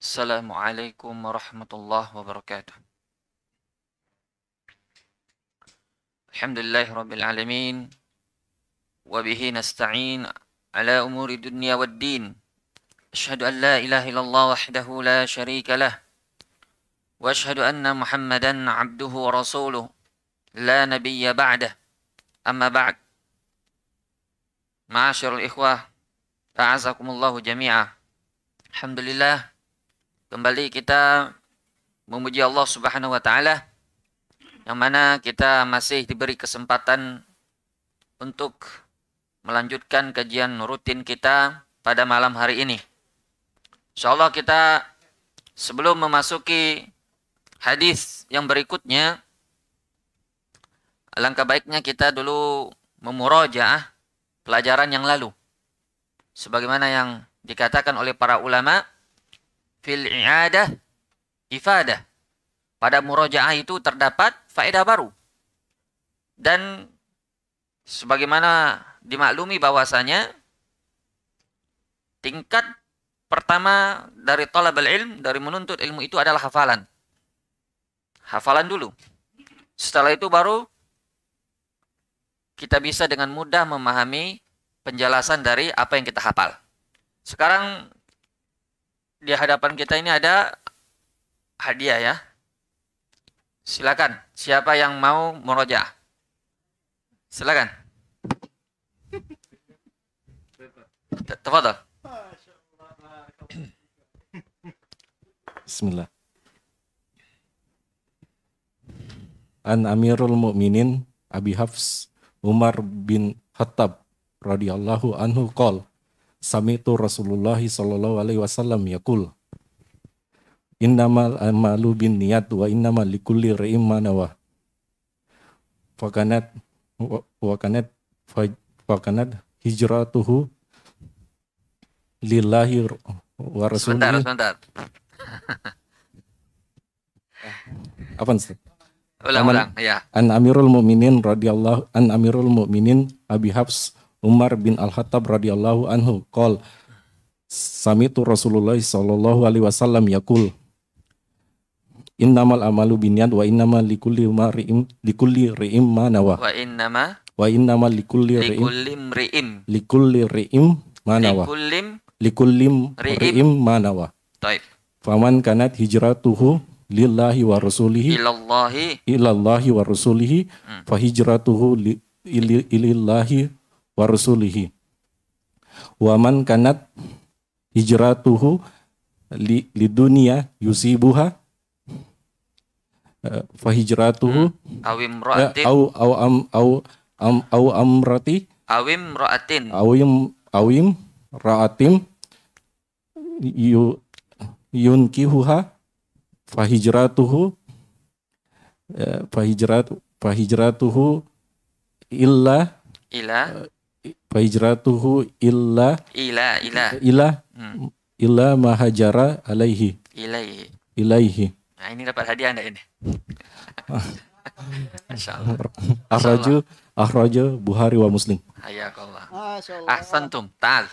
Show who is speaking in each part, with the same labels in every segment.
Speaker 1: السلام عليكم ورحمة الله وبركاته الحمد لله رب العالمين وبه نستعين على أمور الدنيا والدين أشهد أن لا إله إلا الله وحده لا شريك له وأشهد أن محمدا عبده ورسوله لا نبي بعده أما بعد معاشر الإخوة أعزكم الله جميعا الحمد لله kembali kita memuji Allah Subhanahu wa taala yang mana kita masih diberi kesempatan untuk melanjutkan kajian rutin kita pada malam hari ini. Insyaallah kita sebelum memasuki hadis yang berikutnya alangkah baiknya kita dulu memurojaah pelajaran yang lalu sebagaimana yang dikatakan oleh para ulama' fil i'adah ifadah. Pada murojaah itu terdapat faedah baru. Dan sebagaimana dimaklumi bahwasanya tingkat pertama dari tolabel ilm, dari menuntut ilmu itu adalah hafalan. Hafalan dulu. Setelah itu baru kita bisa dengan mudah memahami penjelasan dari apa yang kita hafal. Sekarang di hadapan kita ini ada hadiah ya. Silakan, siapa yang mau meroja? Silakan. Tafadhol.
Speaker 2: Bismillah. An Amirul Mukminin Abi Hafs Umar bin Khattab radhiyallahu anhu qala samitu Rasulullah sallallahu alaihi wasallam yaqul innamal amalu bin niat wa innamal likulli ri'im manawa fakanat wakanat fakanat hijratuhu lillahi wa rasulih sebentar sebentar apa nih
Speaker 1: ulang ulang ya
Speaker 2: an amirul mu'minin radhiyallahu an amirul mu'minin abi hafs Umar bin Al-Khattab radhiyallahu anhu qol samitu Rasulullah sallallahu alaihi wasallam yaqul innamal amalu binniyat wa innama likulli mar'im likulli ri'im ma nawa wa innama wa innama likulli ri'im ri'im likulli ri'im ma nawa likulli ri'im ma nawa taib faman kanat hijratuhu lillahi wa rasulihi
Speaker 3: ilallahi
Speaker 2: ilallahi wa rasulihi hmm. fa hijratuhu li, ilillahi wa rusulihi. Wa man kanat hijratuhu li, li dunia yusibuha eh, fa hijratuhu hmm? awim roatin, eh, au au am au am au amrati awim ra'atin awim awim ra'atim yu yunkihuha fa hijratuhu eh, fa hijrat fa hijratuhu illa ila fajratuhu illa ila ila ila hmm. ila mahajara alaihi ilaihi ilaihi. Nah, ini dapat hadiah enggak ini? Masyaallah. Ahraju ahraju buhari wa Muslim.
Speaker 1: Hayakallah. Ahsantum. Ta'al.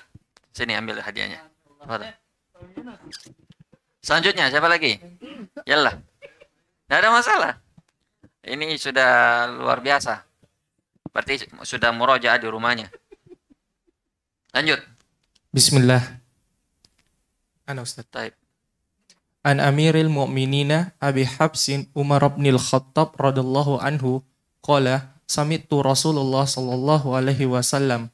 Speaker 1: Sini ambil hadiahnya. Selanjutnya siapa lagi? Yalah. Tidak ada masalah. Ini sudah luar biasa. Berarti sudah murojaah di rumahnya. Lanjut.
Speaker 4: Bismillah. Ana Ustaz. Taib. An Amiril Mu'minina Abi Habsin Umar bin Al-Khattab radhiyallahu anhu qala samitu Rasulullah sallallahu alaihi wasallam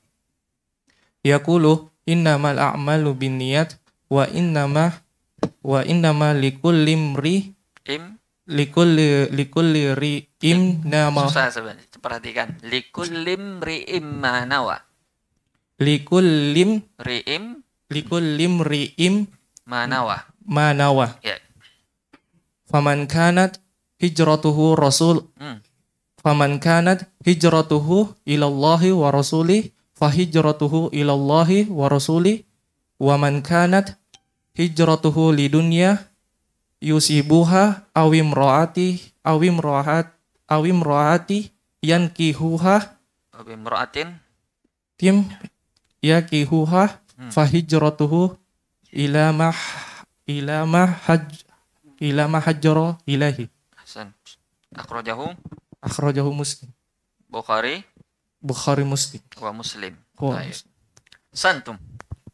Speaker 4: yaqulu innamal a'malu binniyat wa innama wa innama likulli imri im likulli likulli ri im nama susah
Speaker 1: sebenarnya perhatikan likulli imri im manawa
Speaker 4: likul lim
Speaker 1: riim likul lim riim manawa
Speaker 4: manawa ya faman kanat hijratuhu rasul hmm. faman kanat hijratuhu ilallahi wa rasuli fahijratuhu ilallahi wa rasuli wa man kanat hijratuhu lidunya yusibuha awim roati awim rohat awim roati yankihuha
Speaker 1: awim roatin
Speaker 4: tim yakihuha hmm. fahijratuhu ila mah ila mah haj ila mah ilahi.
Speaker 1: Hasan. Akhrajahu
Speaker 4: akhrajahu Muslim. Bukhari Bukhari Muslim.
Speaker 1: Wa Muslim. Wa Muslim. Santum.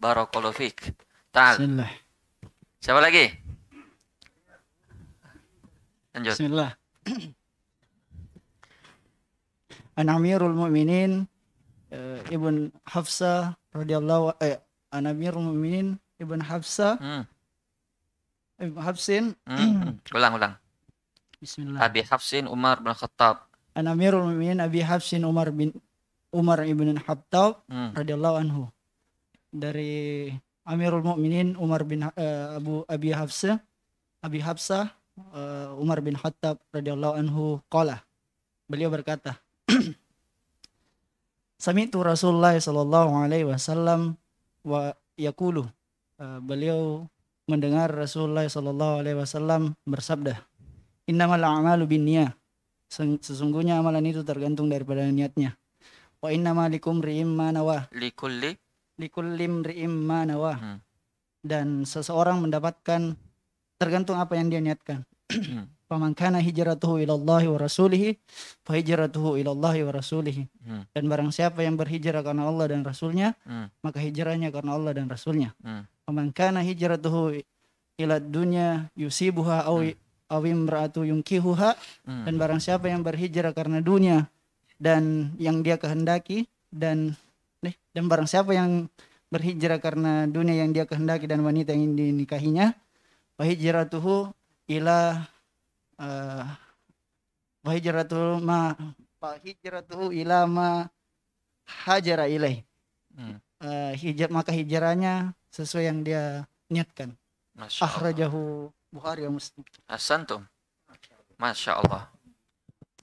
Speaker 1: Barakallahu Ta'al. Bismillah. Siapa lagi? Lanjut.
Speaker 5: Bismillah. An Amirul Mu'minin eh, Ibn Hafsah radhiyallahu eh an Amirul Ibn Hafsa hmm. Ibn Hafsin
Speaker 1: hmm, hmm. ulang ulang Bismillah Abi Hafsin Umar bin Khattab
Speaker 5: anamirul muminin Abi Hafsin Umar bin Umar ibn Khattab hmm. radhiyallahu anhu dari Amirul Mukminin Umar bin uh, Abu Abi Hafsa Abi Hafsa uh, Umar bin Khattab radhiyallahu anhu qala beliau berkata Sami'tu Rasulullah sallallahu alaihi wasallam wa yakulu. Eh, beliau mendengar Rasulullah sallallahu alaihi wasallam bersabda, "Innamal a'malu binniyah." Sesungguhnya amalan itu tergantung daripada niatnya. Wa innama riim ma nawa.
Speaker 1: Likulli
Speaker 5: riim ma nawa. Hmm. Dan seseorang mendapatkan tergantung apa yang dia niatkan. Hmm. Pemangkana kana hijratuhu ilallahi wa rasulihi fa hijratuhu ilallahi wa rasulihi. Hmm. Dan barang siapa yang berhijrah karena Allah dan rasulnya, hmm. maka hijrahnya karena Allah dan rasulnya. Hmm. Faman kana hijratuhu ila dunya yusibuha awim hmm. awim ra'atu yungkihuha Hmm. Dan barang siapa yang berhijrah karena dunia dan yang dia kehendaki dan nih dan barang siapa yang berhijrah karena dunia yang dia kehendaki dan wanita yang dinikahinya, fa hijratuhu ila Eh, wa hijratu ma fa hijratu ila ma hajara ilai Hmm. Uh, maka hijrahnya sesuai yang dia niatkan. Allah. Akhrajahu Bukhari wa Muslim.
Speaker 1: Asantum. Masya Allah.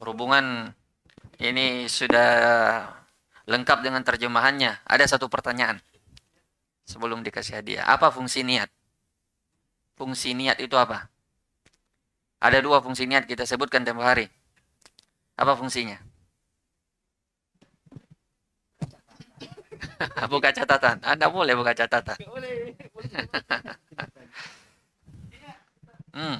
Speaker 1: Berhubungan ini sudah lengkap dengan terjemahannya. Ada satu pertanyaan sebelum dikasih hadiah. Apa fungsi niat? Fungsi niat itu apa? Ada dua fungsi niat kita sebutkan tempo hari. Apa fungsinya? buka catatan. Anda ah, boleh buka catatan. hmm.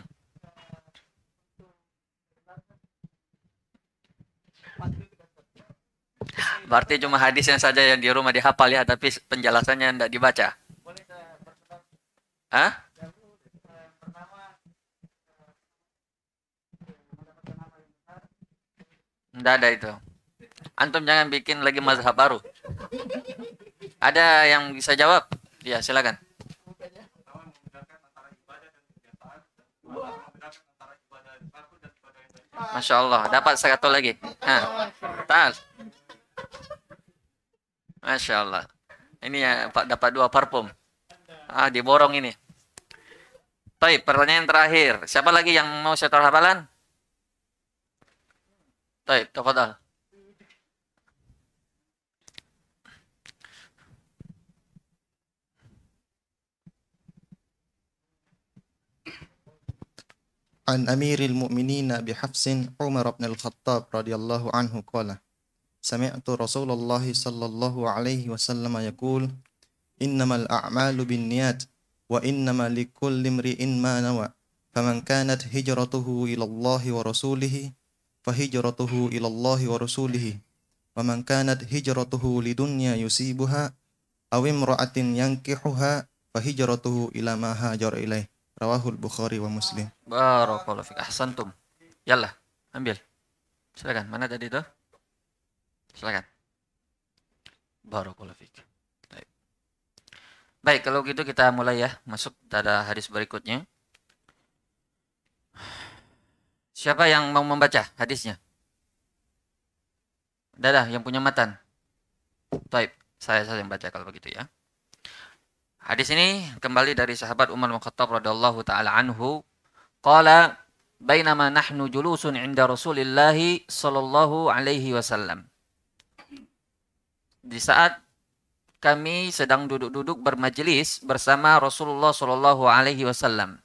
Speaker 1: Berarti cuma hadisnya saja yang di rumah dihafal ya, tapi penjelasannya tidak dibaca. Hah? Tidak ada itu. Antum jangan bikin lagi mazhab baru. Ada yang bisa jawab? Ya, silakan. Masya Allah, dapat satu lagi. Nah, Masya Allah. Ini ya Pak dapat dua parfum. Ah, diborong ini. Baik, pertanyaan terakhir. Siapa lagi yang mau setor hafalan? طيب تفضل
Speaker 4: عن أمير المؤمنين بحفص عمر بن الخطاب رضي الله عنه قال سمعت رسول الله صلى الله عليه وسلم يقول إنما الأعمال بالنيات وإنما لكل امرئ ما نوى فمن كانت هجرته إلى الله ورسوله fahijratuhu ilallahi wa rasulihi wa man kanat hijratuhu lidunya yusibuha aw imra'atin yankihuha fahijratuhu ila ma hajar ilai rawahul bukhari wa muslim
Speaker 1: barakallahu fik ahsantum yalla ambil silakan mana tadi tuh silakan barakallahu fik baik kalau gitu kita mulai ya masuk pada hadis berikutnya Siapa yang mau membaca hadisnya? Dadah yang punya matan. Taib, saya saja yang baca kalau begitu ya. Hadis ini kembali dari sahabat Umar bin Khattab radhiyallahu taala anhu, qala bainama nahnu julusun 'inda Rasulillah sallallahu alaihi wasallam. Di saat kami sedang duduk-duduk bermajelis bersama Rasulullah sallallahu alaihi wasallam.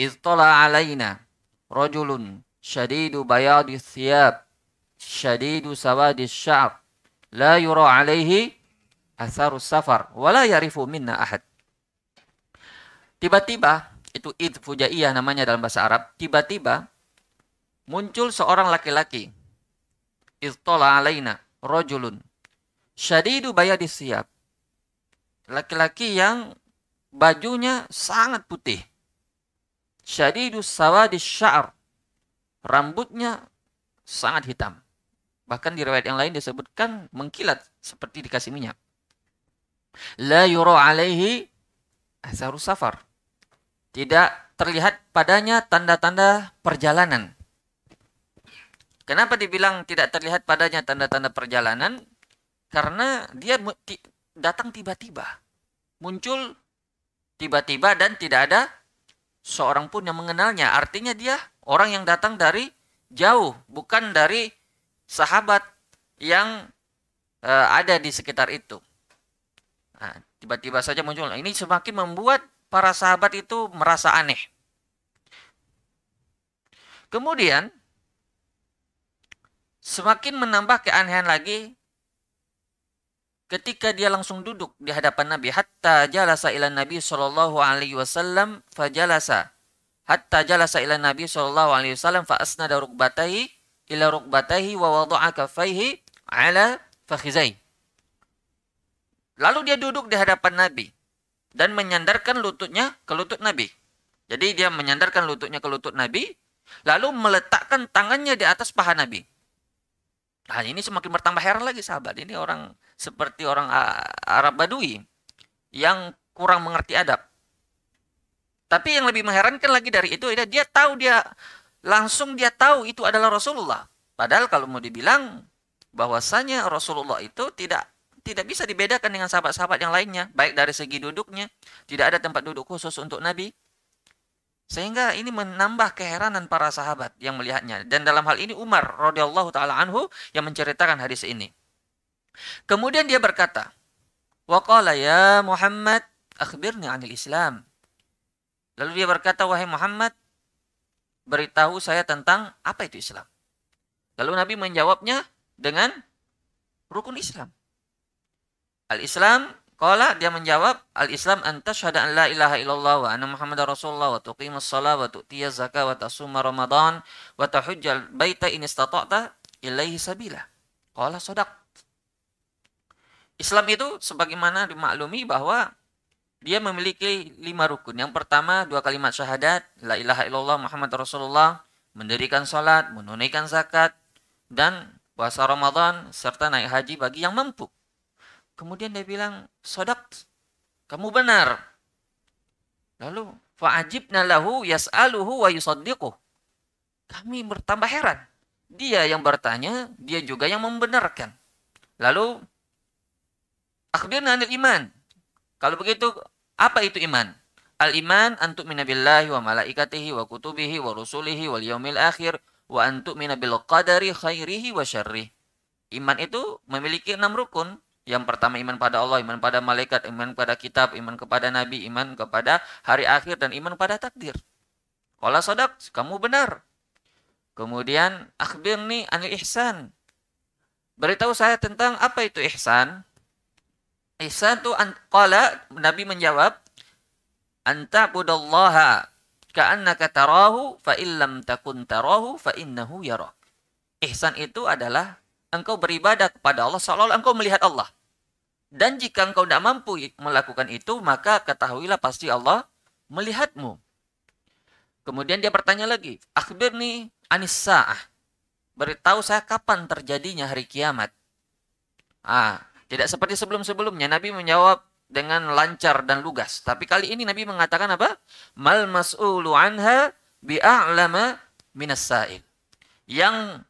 Speaker 1: Iztala alaina rajulun syadidu bayadi thiyab syadidu sawadi sya'ab la yura alaihi asarus safar wala yarifu minna ahad tiba-tiba itu id fujaiyah namanya dalam bahasa Arab tiba-tiba muncul seorang laki-laki istola alaina rojulun syadidu bayadi siap laki-laki yang bajunya sangat putih syadidus sawadis sya'ar. Rambutnya sangat hitam. Bahkan di riwayat yang lain disebutkan mengkilat seperti dikasih minyak. La yuro alaihi asharus safar. Tidak terlihat padanya tanda-tanda perjalanan. Kenapa dibilang tidak terlihat padanya tanda-tanda perjalanan? Karena dia datang tiba-tiba. Muncul tiba-tiba dan tidak ada seorang pun yang mengenalnya. Artinya dia orang yang datang dari jauh, bukan dari sahabat yang e, ada di sekitar itu. Nah, tiba-tiba saja muncul. Nah, ini semakin membuat para sahabat itu merasa aneh. Kemudian semakin menambah keanehan lagi ketika dia langsung duduk di hadapan Nabi hatta jalasa ila Nabi sallallahu alaihi wasallam fajalasa hatta jalasa ila Nabi sallallahu alaihi wasallam fa asnada rukbatahi ila rukbatahi wa wada'a kafaihi ala fakhizai lalu dia duduk di hadapan Nabi dan menyandarkan lututnya ke lutut Nabi jadi dia menyandarkan lututnya ke lutut Nabi lalu meletakkan tangannya di atas paha Nabi Nah, ini semakin bertambah heran lagi sahabat. Ini orang seperti orang Arab Badui yang kurang mengerti adab. Tapi yang lebih mengherankan lagi dari itu adalah ya dia tahu dia langsung dia tahu itu adalah Rasulullah. Padahal kalau mau dibilang bahwasanya Rasulullah itu tidak tidak bisa dibedakan dengan sahabat-sahabat yang lainnya, baik dari segi duduknya, tidak ada tempat duduk khusus untuk Nabi. Sehingga ini menambah keheranan para sahabat yang melihatnya. Dan dalam hal ini Umar radhiyallahu taala anhu yang menceritakan hadis ini. Kemudian dia berkata, Waqala ya Muhammad akhbirni anil Islam. Lalu dia berkata, wahai Muhammad, beritahu saya tentang apa itu Islam. Lalu Nabi menjawabnya dengan rukun Islam. Al-Islam, kala dia menjawab, Al-Islam syahada an la ilaha illallah wa anna Muhammadar Rasulullah wa tuqimus shalah wa tu'tiyaz zakah wa tasuma Ramadan wa tahujjal baita in istata'ta ilaihi sabila. Qala sodak. Islam itu sebagaimana dimaklumi bahwa dia memiliki lima rukun. Yang pertama dua kalimat syahadat, la ilaha illallah Muhammad Rasulullah, mendirikan salat, menunaikan zakat, dan puasa Ramadan, serta naik haji bagi yang mampu. Kemudian dia bilang, sodak, kamu benar. Lalu, fa'ajibna lahu yas'aluhu wa yusaddiquh. Kami bertambah heran. Dia yang bertanya, dia juga yang membenarkan. Lalu Akhbirna anil iman. Kalau begitu, apa itu iman? Al-iman antuk minabillahi wa malaikatihi wa kutubihi wa rusulihi wal yaumil akhir wa antuk minabil qadari khairihi wa syarrih. Iman itu memiliki enam rukun. Yang pertama iman pada Allah, iman pada malaikat, iman pada kitab, iman kepada nabi, iman kepada hari akhir, dan iman pada takdir. Kalau sodak, kamu benar. Kemudian nih anil ihsan. Beritahu saya tentang apa itu ihsan. Isatu itu qala Nabi menjawab anta budallaha ka'annaka tarahu fa illam takun tarahu fa innahu yarak. Ihsan itu adalah engkau beribadah kepada Allah seolah engkau melihat Allah. Dan jika engkau tidak mampu melakukan itu, maka ketahuilah pasti Allah melihatmu. Kemudian dia bertanya lagi, akhbirni anis sa'ah. Beritahu saya kapan terjadinya hari kiamat. Ah, tidak seperti sebelum-sebelumnya, Nabi menjawab dengan lancar dan lugas. Tapi kali ini Nabi mengatakan apa? Mal mas'ulu anha bi'a'lama minas sa'il. Yang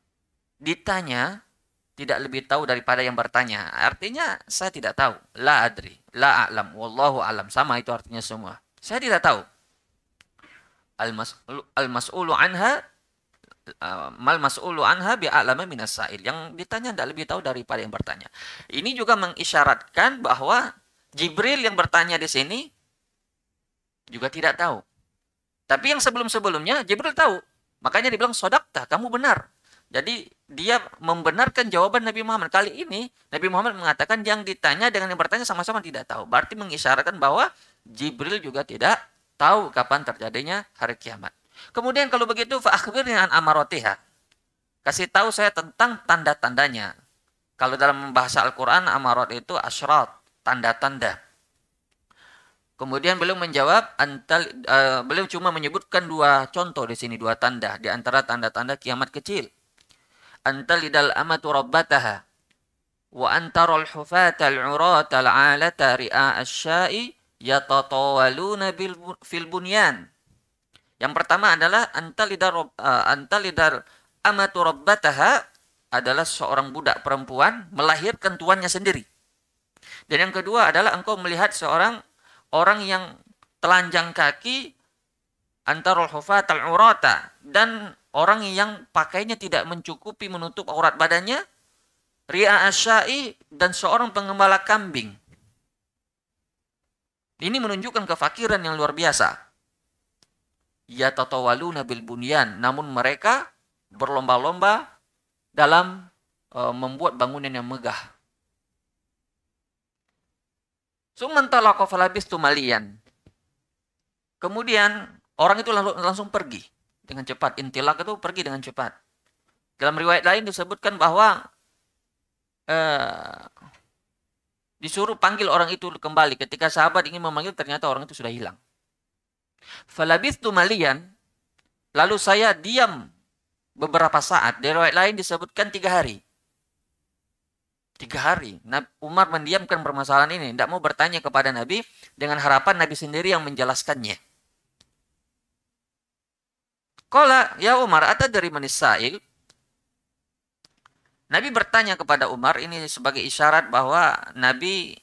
Speaker 1: ditanya tidak lebih tahu daripada yang bertanya. Artinya saya tidak tahu. La adri, la a'lam, wallahu alam. Sama itu artinya semua. Saya tidak tahu. Al mas'ulu anha Eh, mal mas'ulu anha bi'alama minas sa'il. Yang ditanya tidak lebih tahu daripada yang bertanya. Ini juga mengisyaratkan bahwa Jibril yang bertanya di sini juga tidak tahu. Tapi yang sebelum-sebelumnya Jibril tahu. Makanya dibilang sodakta, kamu benar. Jadi dia membenarkan jawaban Nabi Muhammad. Kali ini Nabi Muhammad mengatakan yang ditanya dengan yang bertanya sama-sama tidak tahu. Berarti mengisyaratkan bahwa Jibril juga tidak tahu kapan terjadinya hari kiamat. Kemudian kalau begitu fa'akhbirni an amarotiha. Kasih tahu saya tentang tanda-tandanya. Kalau dalam bahasa Al-Quran, amarot itu asrat, tanda-tanda. Kemudian beliau menjawab, antal, uh, beliau cuma menyebutkan dua contoh di sini, dua tanda. Di antara tanda-tanda kiamat kecil. Antalidal amatu rabbataha. Wa antarul hufata al-urata al-alata ri'a asyai yatatawaluna fil bunyan. Yang pertama adalah antalidar uh, eh, antalidar amatu adalah seorang budak perempuan melahirkan tuannya sendiri. Dan yang kedua adalah engkau melihat seorang orang yang telanjang kaki antarul hufat al urata dan orang yang pakainya tidak mencukupi menutup aurat badannya ria asyai dan seorang pengembala kambing. Ini menunjukkan kefakiran yang luar biasa tatawalu nabil bunyan, namun mereka berlomba-lomba dalam e, membuat bangunan yang megah. Sumantalaqa falabistu tumalian. Kemudian orang itu langsung, langsung pergi dengan cepat. Intilak itu pergi dengan cepat. Dalam riwayat lain disebutkan bahwa e, disuruh panggil orang itu kembali. Ketika sahabat ingin memanggil ternyata orang itu sudah hilang. Falabistu malian, lalu saya diam beberapa saat. Di riwayat lain disebutkan tiga hari. Tiga hari. Umar mendiamkan permasalahan ini. Tidak mau bertanya kepada Nabi dengan harapan Nabi sendiri yang menjelaskannya. Kala ya Umar atau dari manisail. Nabi bertanya kepada Umar ini sebagai isyarat bahwa Nabi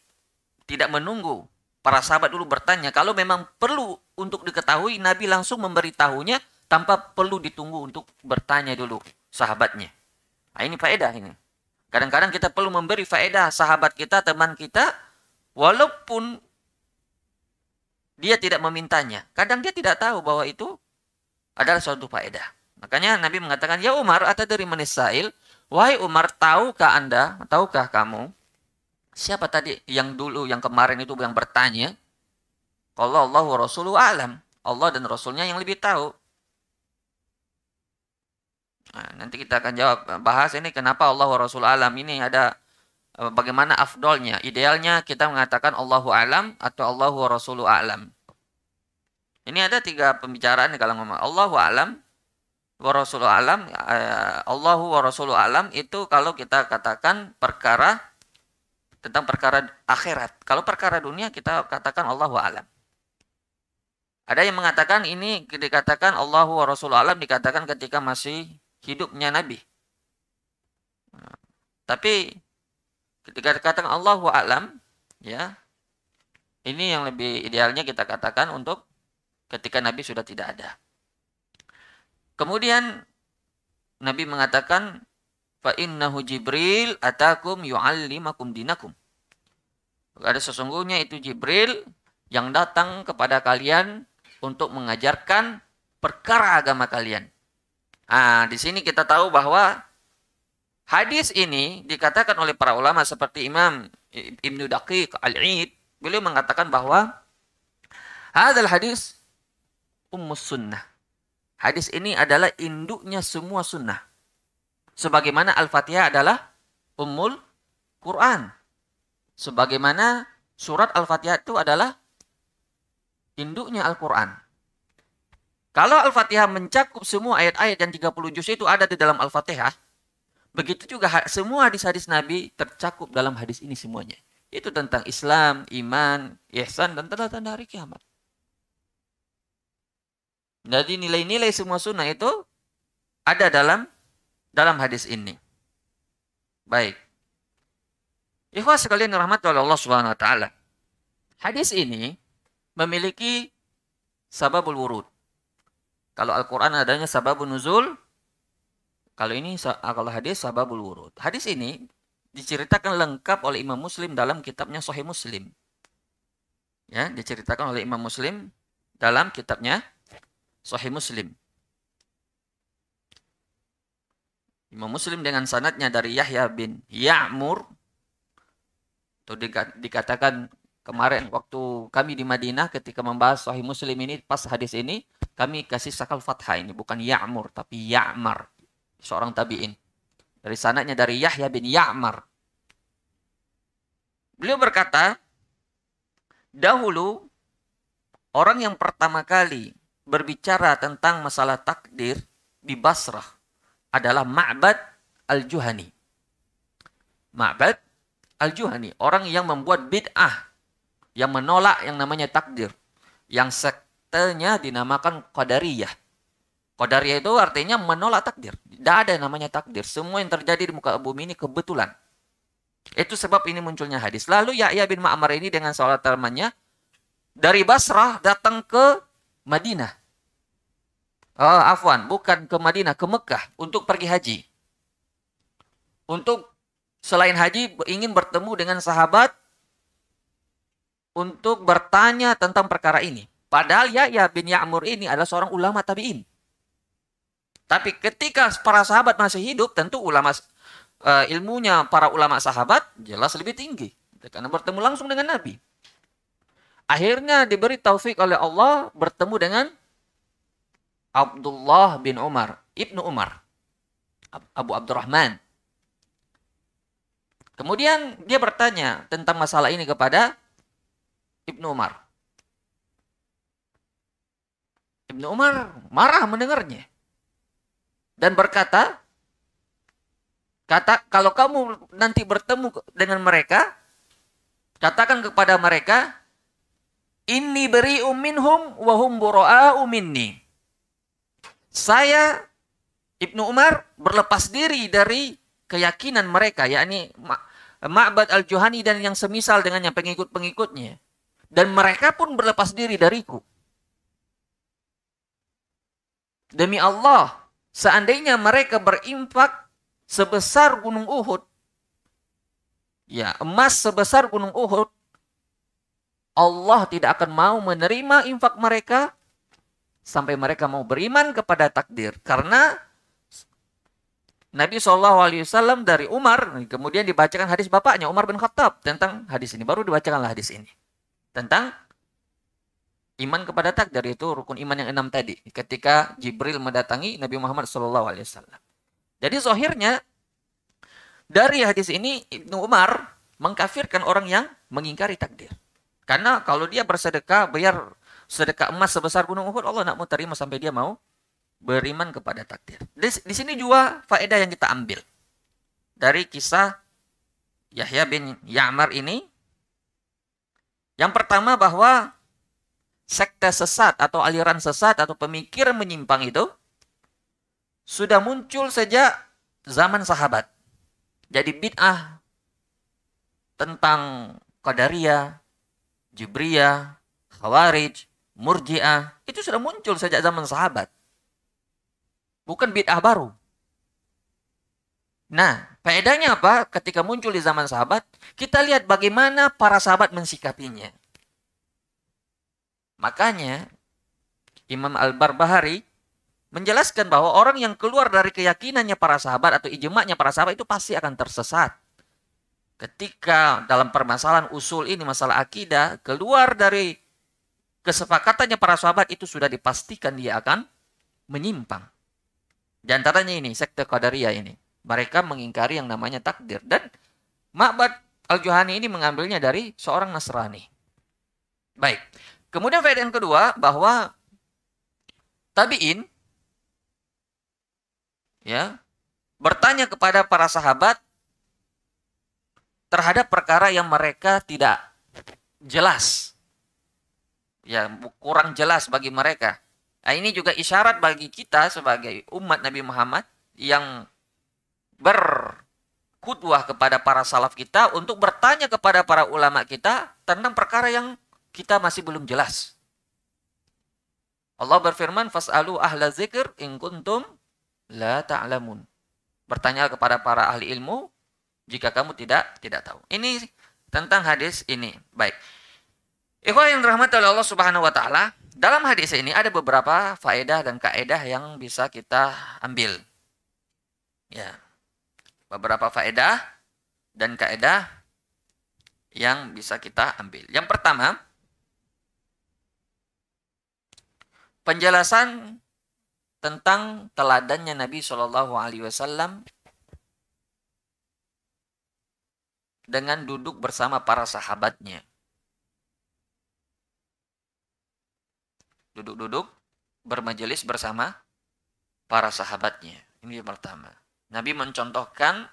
Speaker 1: tidak menunggu para sahabat dulu bertanya, kalau memang perlu untuk diketahui, Nabi langsung memberitahunya tanpa perlu ditunggu untuk bertanya dulu sahabatnya. Nah, ini faedah ini. Kadang-kadang kita perlu memberi faedah sahabat kita, teman kita, walaupun dia tidak memintanya. Kadang dia tidak tahu bahwa itu adalah suatu faedah. Makanya Nabi mengatakan, Ya Umar, atau dari manisail, wahai Umar, tahukah anda, tahukah kamu, Siapa tadi yang dulu, yang kemarin itu yang bertanya? Kalau Allah wa alam. Allah dan Rasulnya yang lebih tahu. Nah, nanti kita akan jawab bahas ini kenapa Allah Rasul alam ini ada eh, bagaimana afdolnya. Idealnya kita mengatakan Allahu alam atau Allahu wa alam. Ini ada tiga pembicaraan kalau ngomong Allahu alam wa alam, eh, Allahu wa alam itu kalau kita katakan perkara tentang perkara akhirat. Kalau perkara dunia kita katakan Allah wa alam. Ada yang mengatakan ini dikatakan Allah wa Rasul alam dikatakan ketika masih hidupnya Nabi. tapi ketika dikatakan Allah wa alam, ya ini yang lebih idealnya kita katakan untuk ketika Nabi sudah tidak ada. Kemudian Nabi mengatakan fa innahu Jibril atakum yu'allimakum dinakum. Ada sesungguhnya itu Jibril yang datang kepada kalian untuk mengajarkan perkara agama kalian. Ah, di sini kita tahu bahwa hadis ini dikatakan oleh para ulama seperti Imam Ibnu Daqiq Al-Aid, beliau mengatakan bahwa hadal hadis ummus sunnah. Hadis ini adalah induknya semua sunnah. Sebagaimana Al-Fatihah adalah Ummul Quran. Sebagaimana surat Al-Fatihah itu adalah induknya Al-Quran. Kalau Al-Fatihah mencakup semua ayat-ayat yang 30 juz itu ada di dalam Al-Fatihah, begitu juga semua hadis-hadis Nabi tercakup dalam hadis ini semuanya. Itu tentang Islam, iman, ihsan, dan tanda-tanda hari kiamat. Jadi nilai-nilai semua sunnah itu ada dalam dalam hadis ini. Baik. Ikhwah sekalian rahmat oleh Allah Subhanahu wa taala. Hadis ini memiliki sababul wurud. Kalau Al-Qur'an adanya sababun nuzul, kalau ini ah, kalau hadis sababul wurud. Hadis ini diceritakan lengkap oleh Imam Muslim dalam kitabnya Sahih Muslim. Ya, diceritakan oleh Imam Muslim dalam kitabnya Sahih Muslim. Imam Muslim dengan sanatnya dari Yahya bin Ya'mur itu dikatakan kemarin waktu kami di Madinah ketika membahas Sahih Muslim ini pas hadis ini kami kasih sakal fathah ini bukan Ya'mur tapi Ya'mar seorang tabi'in dari sanatnya dari Yahya bin Ya'mar beliau berkata dahulu orang yang pertama kali berbicara tentang masalah takdir di Basrah adalah Ma'bad Al-Juhani. Ma'bad Al-Juhani, orang yang membuat bid'ah, yang menolak yang namanya takdir, yang sektenya dinamakan Qadariyah. Qadariyah itu artinya menolak takdir. Tidak ada yang namanya takdir. Semua yang terjadi di muka bumi ini kebetulan. Itu sebab ini munculnya hadis. Lalu Yahya bin Ma'mar ini dengan sholat temannya dari Basrah datang ke Madinah uh, afwan, bukan ke Madinah, ke Mekah untuk pergi haji. Untuk selain haji ingin bertemu dengan sahabat untuk bertanya tentang perkara ini. Padahal Yahya bin Ya'mur ini adalah seorang ulama tabi'in. Tapi ketika para sahabat masih hidup, tentu ulama uh, ilmunya para ulama sahabat jelas lebih tinggi. Karena bertemu langsung dengan Nabi. Akhirnya diberi taufik oleh Allah bertemu dengan Abdullah bin Umar, Ibnu Umar, Abu Abdurrahman. Kemudian dia bertanya tentang masalah ini kepada Ibnu Umar. Ibnu Umar marah mendengarnya dan berkata, kata kalau kamu nanti bertemu dengan mereka, katakan kepada mereka, ini beri uminhum wahum buroa uminni saya Ibnu Umar berlepas diri dari keyakinan mereka yakni Ma'bad al-Juhani dan yang semisal dengannya pengikut-pengikutnya dan mereka pun berlepas diri dariku demi Allah seandainya mereka berimpak sebesar gunung Uhud ya emas sebesar gunung Uhud Allah tidak akan mau menerima infak mereka sampai mereka mau beriman kepada takdir karena Nabi Shallallahu Alaihi Wasallam dari Umar kemudian dibacakan hadis bapaknya Umar bin Khattab tentang hadis ini baru dibacakanlah hadis ini tentang iman kepada takdir itu rukun iman yang enam tadi ketika Jibril mendatangi Nabi Muhammad Shallallahu Alaihi Wasallam jadi zohirnya dari hadis ini Ibnu Umar mengkafirkan orang yang mengingkari takdir karena kalau dia bersedekah bayar Sedekah emas sebesar gunung Uhud Allah nak mau terima sampai dia mau beriman kepada takdir. Di, di sini juga faedah yang kita ambil dari kisah Yahya bin Ya'mar ini. Yang pertama bahwa sekte sesat atau aliran sesat atau pemikir menyimpang itu sudah muncul sejak zaman sahabat. Jadi bid'ah tentang Qadariyah, Jibriyah, Khawarij, Murji'ah, itu sudah muncul sejak zaman sahabat. Bukan bid'ah baru. Nah, faedahnya apa ketika muncul di zaman sahabat? Kita lihat bagaimana para sahabat mensikapinya. Makanya, Imam Al-Barbahari menjelaskan bahwa orang yang keluar dari keyakinannya para sahabat atau ijma'nya para sahabat itu pasti akan tersesat. Ketika dalam permasalahan usul ini masalah akidah keluar dari kesepakatannya para sahabat itu sudah dipastikan dia akan menyimpang. Di antaranya ini, sekte Qadariyah ini. Mereka mengingkari yang namanya takdir. Dan Ma'bad Al-Juhani ini mengambilnya dari seorang Nasrani. Baik. Kemudian faedah yang kedua, bahwa tabi'in ya bertanya kepada para sahabat terhadap perkara yang mereka tidak jelas ya kurang jelas bagi mereka. Nah, ini juga isyarat bagi kita sebagai umat Nabi Muhammad yang berkutwah kepada para salaf kita untuk bertanya kepada para ulama kita tentang perkara yang kita masih belum jelas. Allah berfirman, "Fas'alu ahla zikr in kuntum la ta'lamun." Bertanya kepada para ahli ilmu jika kamu tidak tidak tahu. Ini tentang hadis ini. Baik. Ikhwah yang dirahmati oleh Allah Subhanahu wa taala, dalam hadis ini ada beberapa faedah dan kaedah yang bisa kita ambil. Ya. Beberapa faedah dan kaedah yang bisa kita ambil. Yang pertama, penjelasan tentang teladannya Nabi Shallallahu alaihi wasallam dengan duduk bersama para sahabatnya. duduk-duduk bermajelis bersama para sahabatnya. Ini yang pertama. Nabi mencontohkan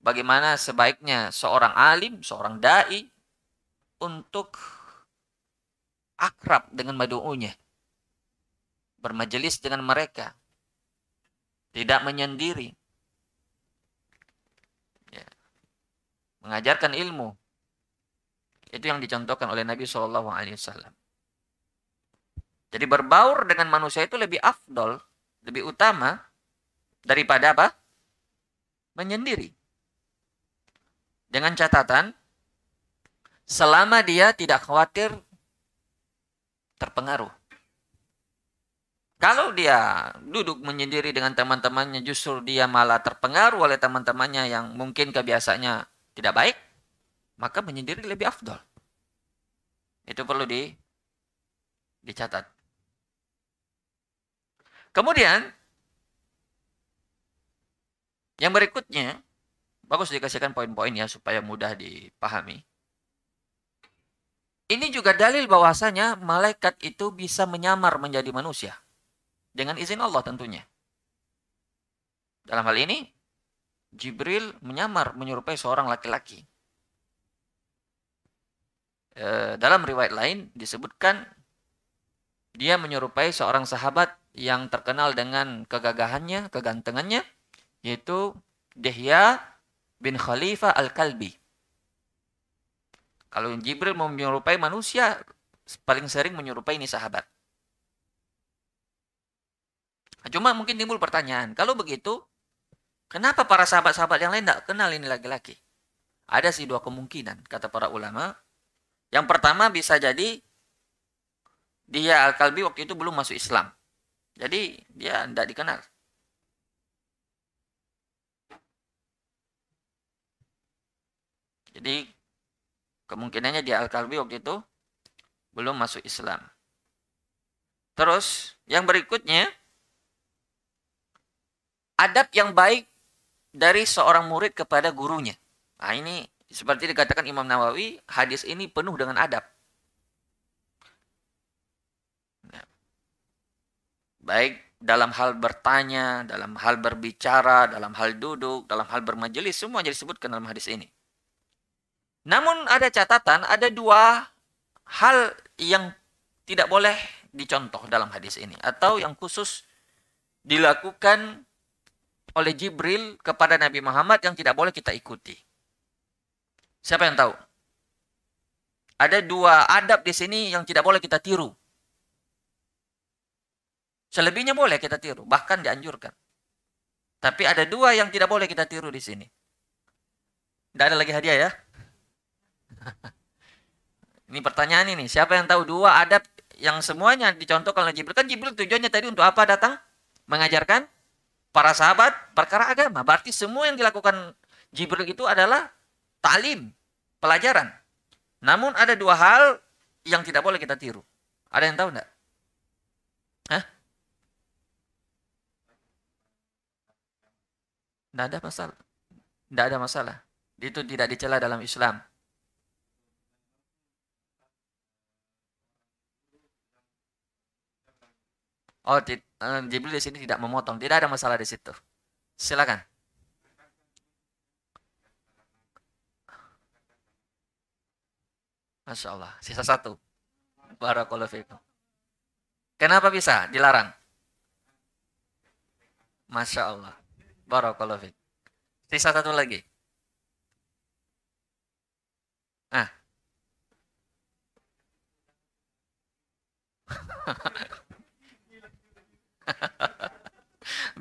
Speaker 1: bagaimana sebaiknya seorang alim, seorang dai untuk akrab dengan madu'unya. Bermajelis dengan mereka. Tidak menyendiri. Ya. Mengajarkan ilmu. Itu yang dicontohkan oleh Nabi saw jadi berbaur dengan manusia itu lebih afdol, lebih utama daripada apa? Menyendiri. Dengan catatan, selama dia tidak khawatir terpengaruh. Kalau dia duduk menyendiri dengan teman-temannya, justru dia malah terpengaruh oleh teman-temannya yang mungkin kebiasaannya tidak baik, maka menyendiri lebih afdol. Itu perlu di dicatat. Kemudian yang berikutnya bagus dikasihkan poin-poin ya supaya mudah dipahami. Ini juga dalil bahwasanya malaikat itu bisa menyamar menjadi manusia dengan izin Allah tentunya. Dalam hal ini Jibril menyamar menyerupai seorang laki-laki. Eh, dalam riwayat lain disebutkan dia menyerupai seorang sahabat yang terkenal dengan kegagahannya, kegantengannya, yaitu Dihya bin Khalifah Al-Kalbi. Kalau Jibril menyerupai manusia, paling sering menyerupai ini sahabat. Cuma mungkin timbul pertanyaan, kalau begitu, kenapa para sahabat-sahabat yang lain tidak kenal ini laki-laki? Ada sih dua kemungkinan, kata para ulama. Yang pertama bisa jadi, dia Al-Kalbi waktu itu belum masuk Islam jadi dia tidak dikenal. Jadi kemungkinannya dia Al-Kalbi waktu itu belum masuk Islam. Terus yang berikutnya adab yang baik dari seorang murid kepada gurunya. Nah ini seperti dikatakan Imam Nawawi, hadis ini penuh dengan adab. baik dalam hal bertanya, dalam hal berbicara, dalam hal duduk, dalam hal bermajelis, semua jadi disebutkan dalam hadis ini. Namun ada catatan, ada dua hal yang tidak boleh dicontoh dalam hadis ini atau yang khusus dilakukan oleh Jibril kepada Nabi Muhammad yang tidak boleh kita ikuti. Siapa yang tahu? Ada dua adab di sini yang tidak boleh kita tiru. Selebihnya boleh kita tiru, bahkan dianjurkan. Tapi ada dua yang tidak boleh kita tiru di sini. Tidak ada lagi hadiah ya. ini pertanyaan ini, siapa yang tahu dua adab yang semuanya dicontohkan oleh Jibril? Kan Jibril tujuannya tadi untuk apa datang? Mengajarkan para sahabat perkara agama. Berarti semua yang dilakukan Jibril itu adalah talim, pelajaran. Namun ada dua hal yang tidak boleh kita tiru. Ada yang tahu enggak? Hah? Tidak ada masalah. Tidak ada masalah. Itu tidak dicela dalam Islam. Oh, di, uh, eh, Jibril di sini tidak memotong. Tidak ada masalah di situ. Silakan. Masya Allah. Sisa satu. Barakallahu fikum. Kenapa bisa dilarang? Masya Allah. Barakallahu fiik. Sisa satu lagi. Ah.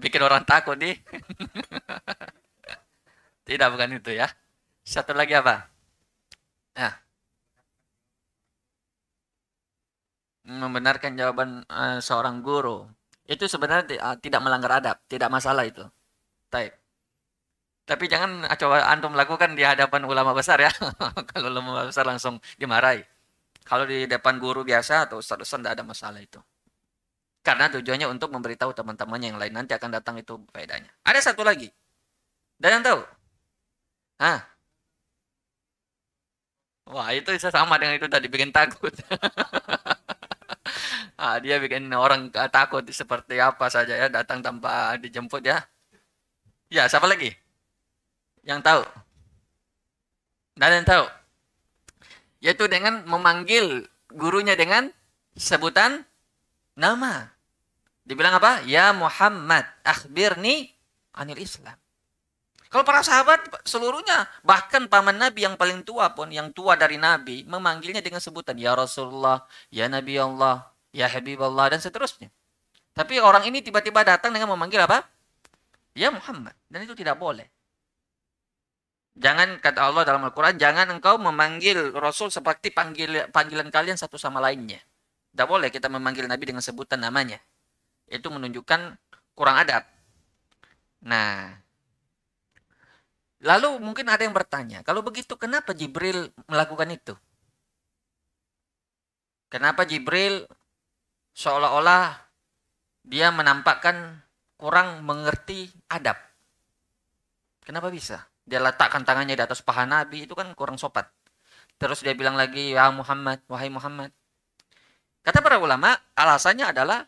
Speaker 1: Bikin orang takut nih. Tidak bukan itu ya. Satu lagi apa? Ah, Membenarkan jawaban uh, seorang guru itu sebenarnya uh, tidak melanggar adab, tidak masalah itu. Taib. Tapi jangan coba antum lakukan di hadapan ulama besar ya. Kalau ulama besar langsung dimarahi. Kalau di depan guru biasa atau ustaz-ustaz tidak ada masalah itu. Karena tujuannya untuk memberitahu teman-temannya yang lain nanti akan datang itu faedahnya. Ada satu lagi. Dan yang tahu? Hah? Wah, itu sama dengan itu tadi bikin takut. nah, dia bikin orang ah, takut seperti apa saja ya datang tanpa dijemput ya Ya, siapa lagi? Yang tahu? Tidak ada yang tahu. Yaitu dengan memanggil gurunya dengan sebutan nama. Dibilang apa? Ya Muhammad, akhbirni anil Islam. Kalau para sahabat seluruhnya, bahkan paman Nabi yang paling tua pun, yang tua dari Nabi, memanggilnya dengan sebutan Ya Rasulullah, Ya Nabi Allah, Ya Habib Allah, dan seterusnya. Tapi orang ini tiba-tiba datang dengan memanggil apa? Ya Muhammad. Dan itu tidak boleh. Jangan kata Allah dalam Al-Quran, jangan engkau memanggil Rasul seperti panggil, panggilan kalian satu sama lainnya. Tidak boleh kita memanggil Nabi dengan sebutan namanya. Itu menunjukkan kurang adab. Nah, lalu mungkin ada yang bertanya, kalau begitu kenapa Jibril melakukan itu? Kenapa Jibril seolah-olah dia menampakkan kurang mengerti adab. Kenapa bisa? Dia letakkan tangannya di atas paha Nabi itu kan kurang sopan. Terus dia bilang lagi, "Ya Muhammad, wahai Muhammad." Kata para ulama, alasannya adalah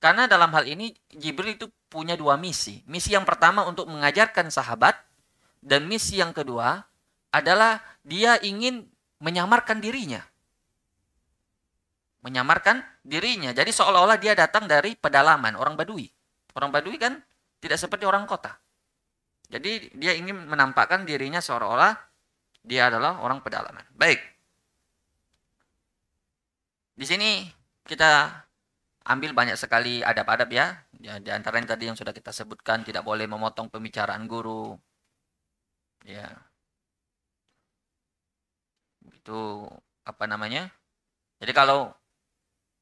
Speaker 1: karena dalam hal ini Jibril itu punya dua misi. Misi yang pertama untuk mengajarkan sahabat dan misi yang kedua adalah dia ingin menyamarkan dirinya. Menyamarkan dirinya. Jadi seolah-olah dia datang dari pedalaman, orang Badui. Orang Badui kan tidak seperti orang kota. Jadi dia ingin menampakkan dirinya seolah-olah dia adalah orang pedalaman. Baik. Di sini kita ambil banyak sekali adab-adab ya. ya. Di antaranya tadi yang sudah kita sebutkan tidak boleh memotong pembicaraan guru. Ya. Itu apa namanya? Jadi kalau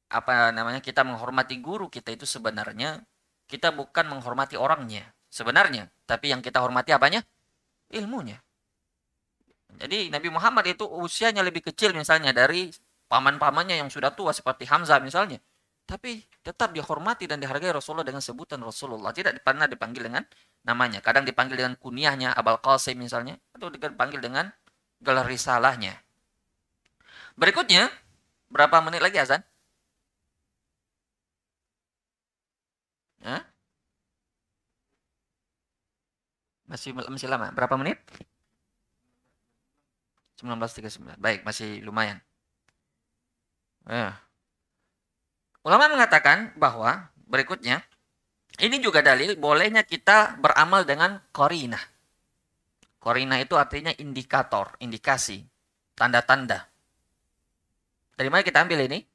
Speaker 1: apa namanya kita menghormati guru kita itu sebenarnya kita bukan menghormati orangnya sebenarnya, tapi yang kita hormati apanya? Ilmunya. Jadi Nabi Muhammad itu usianya lebih kecil misalnya dari paman-pamannya yang sudah tua seperti Hamzah misalnya. Tapi tetap dihormati dan dihargai Rasulullah dengan sebutan Rasulullah. Tidak pernah dipanggil dengan namanya. Kadang dipanggil dengan kuniahnya Abal Qasim misalnya. Atau dipanggil dengan gelar risalahnya. Berikutnya, berapa menit lagi Azan? Hah? Masih masih lama. Berapa menit? 1939. Baik, masih lumayan. Eh. Ulama mengatakan bahwa berikutnya ini juga dalil bolehnya kita beramal dengan korina. Korina itu artinya indikator, indikasi, tanda-tanda. Terima kita ambil ini?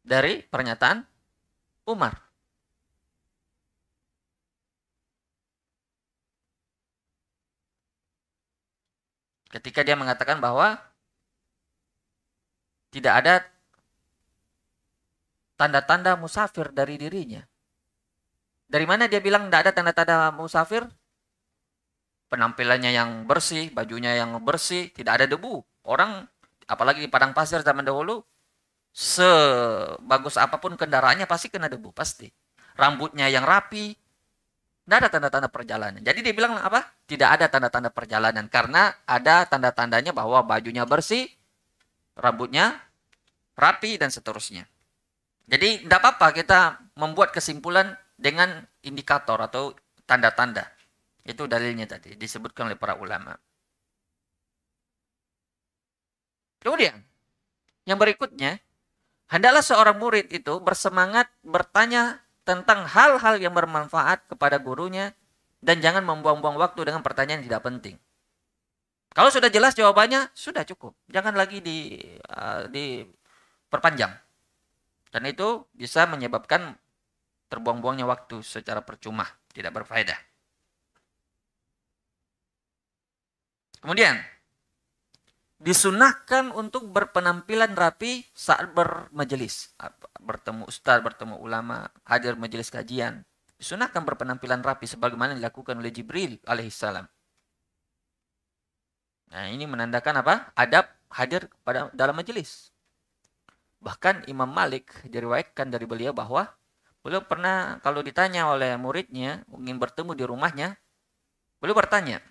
Speaker 1: Dari pernyataan Umar ketika dia mengatakan bahwa tidak ada tanda-tanda musafir dari dirinya. Dari mana dia bilang tidak ada tanda-tanda musafir? Penampilannya yang bersih, bajunya yang bersih, tidak ada debu. Orang, apalagi di padang pasir zaman dahulu, sebagus apapun kendaraannya pasti kena debu, pasti. Rambutnya yang rapi, tidak ada tanda-tanda perjalanan. Jadi dia bilang apa? Tidak ada tanda-tanda perjalanan karena ada tanda-tandanya bahwa bajunya bersih, rambutnya rapi dan seterusnya. Jadi tidak apa-apa kita membuat kesimpulan dengan indikator atau tanda-tanda. Itu dalilnya tadi disebutkan oleh para ulama. Kemudian yang berikutnya, hendaklah seorang murid itu bersemangat bertanya tentang hal-hal yang bermanfaat kepada gurunya dan jangan membuang-buang waktu dengan pertanyaan yang tidak penting. Kalau sudah jelas jawabannya, sudah cukup. Jangan lagi di uh, diperpanjang. Dan itu bisa menyebabkan terbuang-buangnya waktu secara percuma, tidak berfaedah. Kemudian, disunahkan untuk berpenampilan rapi saat bermajelis, bertemu ustadz, bertemu ulama, hadir majelis kajian. Disunahkan berpenampilan rapi sebagaimana dilakukan oleh Jibril alaihissalam. Nah, ini menandakan apa? Adab hadir pada dalam majelis. Bahkan Imam Malik diriwayatkan dari beliau bahwa beliau pernah kalau ditanya oleh muridnya ingin bertemu di rumahnya, beliau bertanya,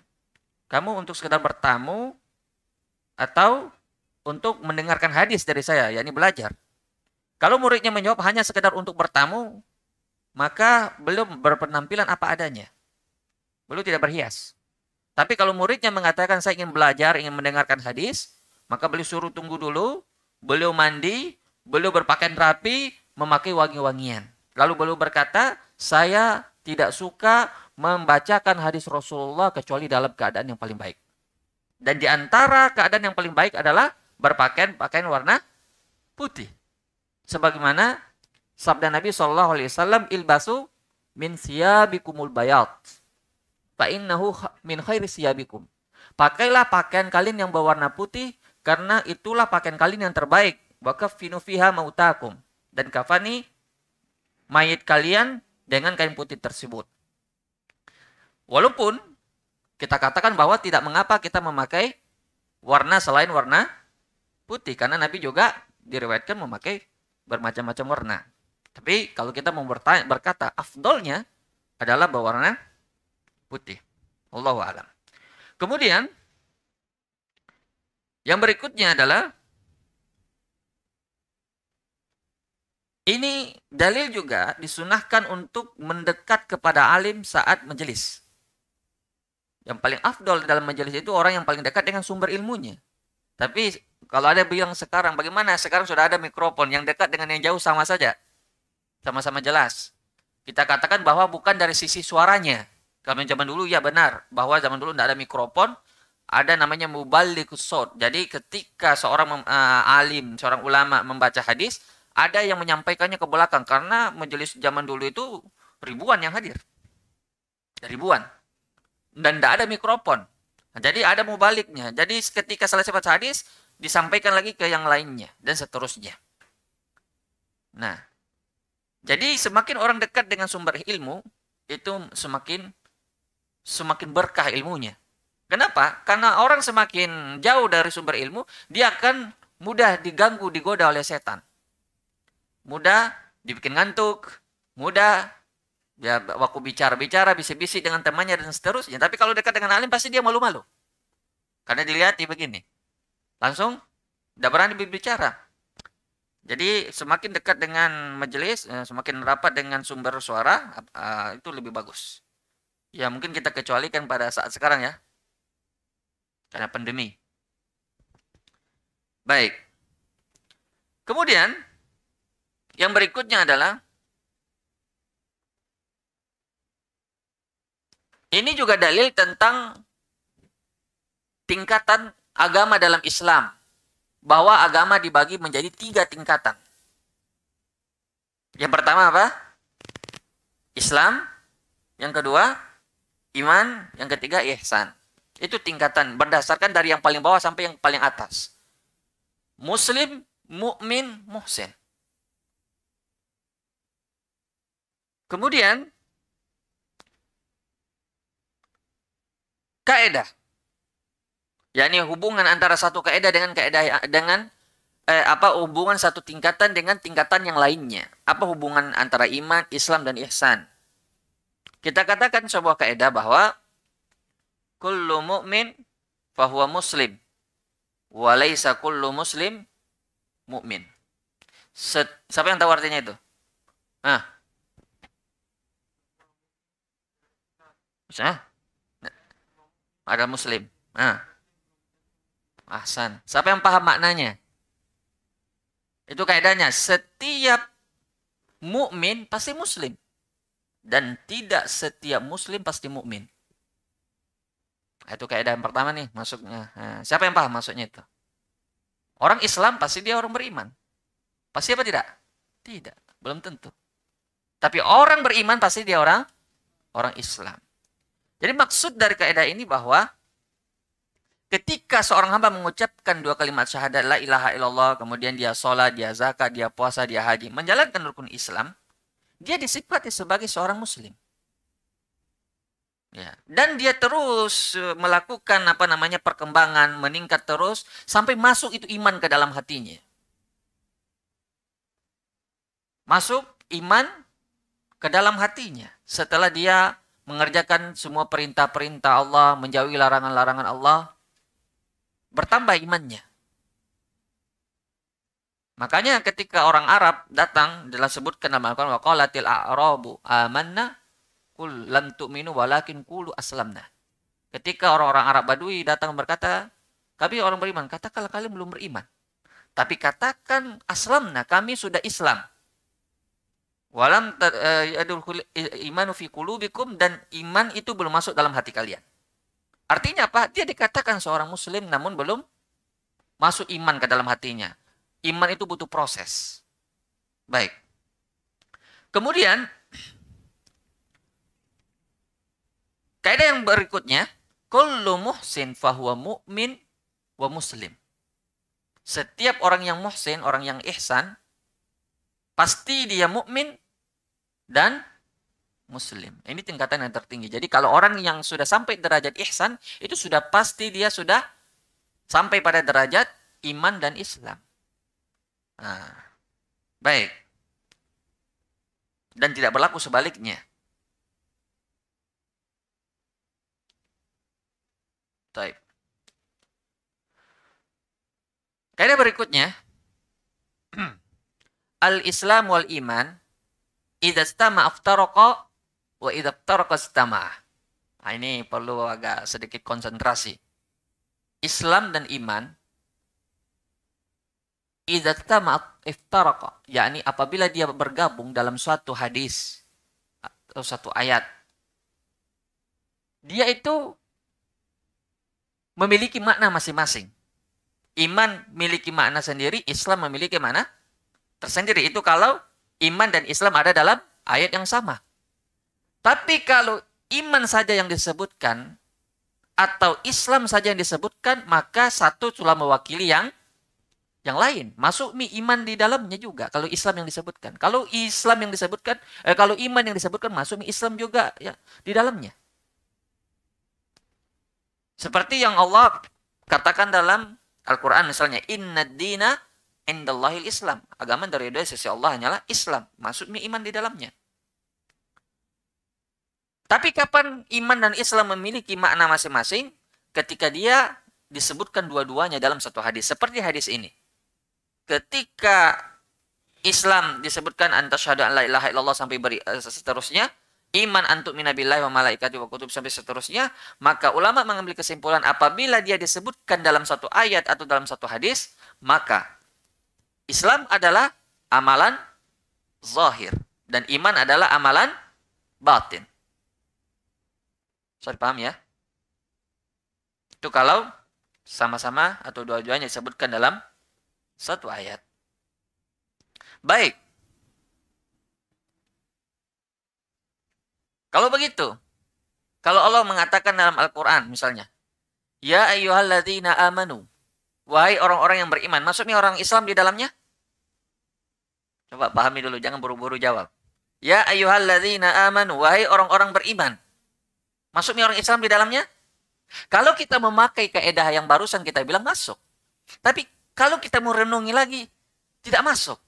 Speaker 1: "Kamu untuk sekedar bertamu atau untuk mendengarkan hadis dari saya, yakni belajar. Kalau muridnya menjawab hanya sekedar untuk bertamu, maka belum berpenampilan apa adanya. Belum tidak berhias. Tapi kalau muridnya mengatakan saya ingin belajar, ingin mendengarkan hadis, maka beliau suruh tunggu dulu, beliau mandi, beliau berpakaian rapi, memakai wangi-wangian. Lalu beliau berkata, saya tidak suka membacakan hadis Rasulullah kecuali dalam keadaan yang paling baik. Dan di antara keadaan yang paling baik adalah berpakaian pakaian warna putih. Sebagaimana sabda Nabi Shallallahu Alaihi Wasallam ilbasu min siyabikumul bayat fa innahu min khairi siyabikum pakailah pakaian kalian yang berwarna putih karena itulah pakaian kalian yang terbaik wa kafinu fiha mautakum dan kafani mayit kalian dengan kain putih tersebut walaupun kita katakan bahwa tidak mengapa kita memakai warna selain warna putih karena Nabi juga diriwayatkan memakai bermacam-macam warna. Tapi kalau kita mau bertanya, berkata afdolnya adalah berwarna putih. Allahu alam. Kemudian yang berikutnya adalah ini dalil juga disunahkan untuk mendekat kepada alim saat menjelis. Yang paling afdol dalam majelis itu orang yang paling dekat dengan sumber ilmunya. Tapi kalau ada bilang sekarang, bagaimana? Sekarang sudah ada mikrofon yang dekat dengan yang jauh sama saja. Sama-sama jelas. Kita katakan bahwa bukan dari sisi suaranya. Kalau zaman dulu ya benar, bahwa zaman dulu tidak ada mikrofon, ada namanya mubalik sod. Jadi ketika seorang uh, alim, seorang ulama membaca hadis, ada yang menyampaikannya ke belakang karena majelis zaman dulu itu ribuan yang hadir. Ribuan dan tidak ada mikrofon. Nah, jadi ada baliknya. Jadi ketika selesai baca hadis disampaikan lagi ke yang lainnya dan seterusnya. Nah, jadi semakin orang dekat dengan sumber ilmu itu semakin semakin berkah ilmunya. Kenapa? Karena orang semakin jauh dari sumber ilmu, dia akan mudah diganggu, digoda oleh setan. Mudah dibikin ngantuk, mudah ya waktu bicara-bicara bisik-bisik dengan temannya dan seterusnya tapi kalau dekat dengan alim pasti dia malu-malu karena dilihati begini langsung tidak berani berbicara jadi semakin dekat dengan majelis eh, semakin rapat dengan sumber suara eh, itu lebih bagus ya mungkin kita kecualikan pada saat sekarang ya karena pandemi baik kemudian yang berikutnya adalah Ini juga dalil tentang tingkatan agama dalam Islam. Bahwa agama dibagi menjadi tiga tingkatan. Yang pertama apa? Islam. Yang kedua, iman. Yang ketiga, ihsan. Itu tingkatan berdasarkan dari yang paling bawah sampai yang paling atas. Muslim, mukmin, muhsin. Kemudian kaidah. yakni hubungan antara satu kaidah dengan kaidah ya, dengan eh, apa hubungan satu tingkatan dengan tingkatan yang lainnya. Apa hubungan antara iman, Islam dan ihsan? Kita katakan sebuah kaidah bahwa kullu mu'min fahuwa muslim wa laisa kullu muslim mu'min. Set, siapa yang tahu artinya itu? Ah. Bisa? ada muslim. Nah. Ahsan. Siapa yang paham maknanya? Itu kaidahnya. Setiap mukmin pasti muslim. Dan tidak setiap muslim pasti mukmin. Nah, itu kaidah yang pertama nih masuknya. Nah, siapa yang paham maksudnya itu? Orang Islam pasti dia orang beriman. Pasti apa tidak? Tidak, belum tentu. Tapi orang beriman pasti dia orang orang Islam. Jadi maksud dari kaidah ini bahwa ketika seorang hamba mengucapkan dua kalimat syahadat la ilaha illallah, kemudian dia sholat, dia zakat, dia puasa, dia haji, menjalankan rukun Islam, dia disifati sebagai seorang muslim. Ya. Dan dia terus e, melakukan apa namanya perkembangan, meningkat terus sampai masuk itu iman ke dalam hatinya. Masuk iman ke dalam hatinya setelah dia mengerjakan semua perintah-perintah Allah, menjauhi larangan-larangan Allah, bertambah imannya. Makanya ketika orang Arab datang, dalam sebutkan nama Al-Quran, waqalatil a'rabu amanna kul lentuk minu walakin kulu aslamna. Ketika orang-orang Arab Badui datang berkata, kami orang beriman, katakanlah kalian belum beriman. Tapi katakan aslamna, kami sudah Islam. Walam e, yadulhul imanu fi kulubikum dan iman itu belum masuk dalam hati kalian. Artinya apa? Dia dikatakan seorang muslim namun belum masuk iman ke dalam hatinya. Iman itu butuh proses. Baik. Kemudian kaidah yang berikutnya, kullu muhsin fahuwa mu'min wa muslim. Setiap orang yang muhsin, orang yang ihsan, Pasti dia mukmin dan muslim. Ini tingkatan yang tertinggi. Jadi kalau orang yang sudah sampai derajat ihsan, itu sudah pasti dia sudah sampai pada derajat iman dan Islam. Nah, baik. Dan tidak berlaku sebaliknya. Baik. Kaidah berikutnya. al-Islam wal iman idza stama aftaraqa wa idza aftaraqa stama. Nah, ini perlu agak sedikit konsentrasi. Islam dan iman idza stama iftaraqa, yakni apabila dia bergabung dalam suatu hadis atau satu ayat. Dia itu memiliki makna masing-masing. Iman memiliki makna sendiri, Islam memiliki makna tersendiri. Itu kalau iman dan Islam ada dalam ayat yang sama. Tapi kalau iman saja yang disebutkan atau Islam saja yang disebutkan, maka satu sudah mewakili yang yang lain. Masuk mi iman di dalamnya juga kalau Islam yang disebutkan. Kalau Islam yang disebutkan, eh, kalau iman yang disebutkan masuk mi Islam juga ya di dalamnya. Seperti yang Allah katakan dalam Al-Qur'an misalnya, "Inna dina indallahil Islam. Agama dari dari sisi Allah hanyalah Islam. Maksudnya iman di dalamnya. Tapi kapan iman dan Islam memiliki makna masing-masing? Ketika dia disebutkan dua-duanya dalam satu hadis. Seperti hadis ini. Ketika Islam disebutkan antasyhadu an la ilaha illallah sampai beri, eh, seterusnya, iman antuk minabilai wa malaikati wa kutub sampai seterusnya, maka ulama mengambil kesimpulan apabila dia disebutkan dalam satu ayat atau dalam satu hadis, maka Islam adalah amalan zahir dan iman adalah amalan batin. Sorry, paham ya? Itu kalau sama-sama atau dua-duanya disebutkan dalam satu ayat. Baik. Kalau begitu, kalau Allah mengatakan dalam Al-Quran misalnya, Ya ayyuhalladzina amanu, wahai orang-orang yang beriman, maksudnya orang Islam di dalamnya? Coba pahami dulu, jangan buru-buru jawab. Ya ayyuhalladzina amanu, wahai orang-orang beriman. Masuknya orang Islam di dalamnya? Kalau kita memakai keedah yang barusan kita bilang masuk. Tapi kalau kita mau renungi lagi, tidak masuk.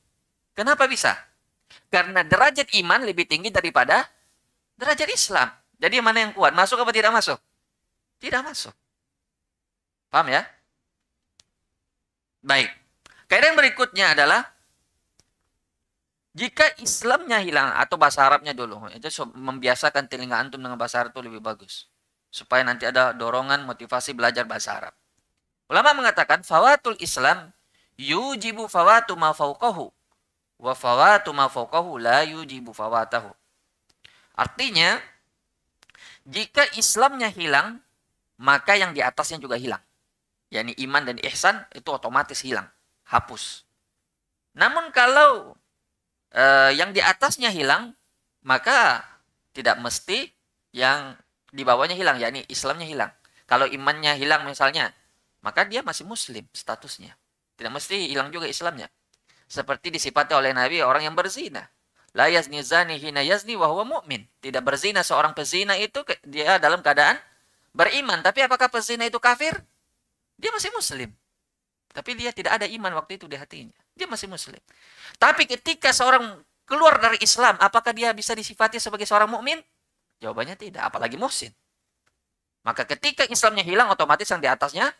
Speaker 1: Kenapa bisa? Karena derajat iman lebih tinggi daripada derajat Islam. Jadi mana yang kuat? Masuk apa tidak masuk? Tidak masuk. Paham ya? Baik. Kaidah yang berikutnya adalah jika Islamnya hilang atau bahasa Arabnya dulu itu membiasakan telinga antum dengan bahasa Arab itu lebih bagus supaya nanti ada dorongan motivasi belajar bahasa Arab ulama mengatakan fawatul Islam yujibu fawatu ma fawqahu wa fawatu ma fawqahu la yujibu fawatahu artinya jika Islamnya hilang maka yang di atasnya juga hilang yakni iman dan ihsan itu otomatis hilang hapus namun kalau eh, yang di atasnya hilang, maka tidak mesti yang di bawahnya hilang, yakni Islamnya hilang. Kalau imannya hilang misalnya, maka dia masih muslim statusnya. Tidak mesti hilang juga Islamnya. Seperti disifati oleh Nabi orang yang berzina. La yazni zani hina yazni wa huwa mu'min. Tidak berzina seorang pezina itu dia dalam keadaan beriman. Tapi apakah pezina itu kafir? Dia masih muslim. Tapi dia tidak ada iman waktu itu di hatinya. Dia masih muslim. Tapi ketika seorang keluar dari Islam, apakah dia bisa disifati sebagai seorang mukmin? Jawabannya tidak, apalagi muhsin. Maka ketika Islamnya hilang, otomatis yang di atasnya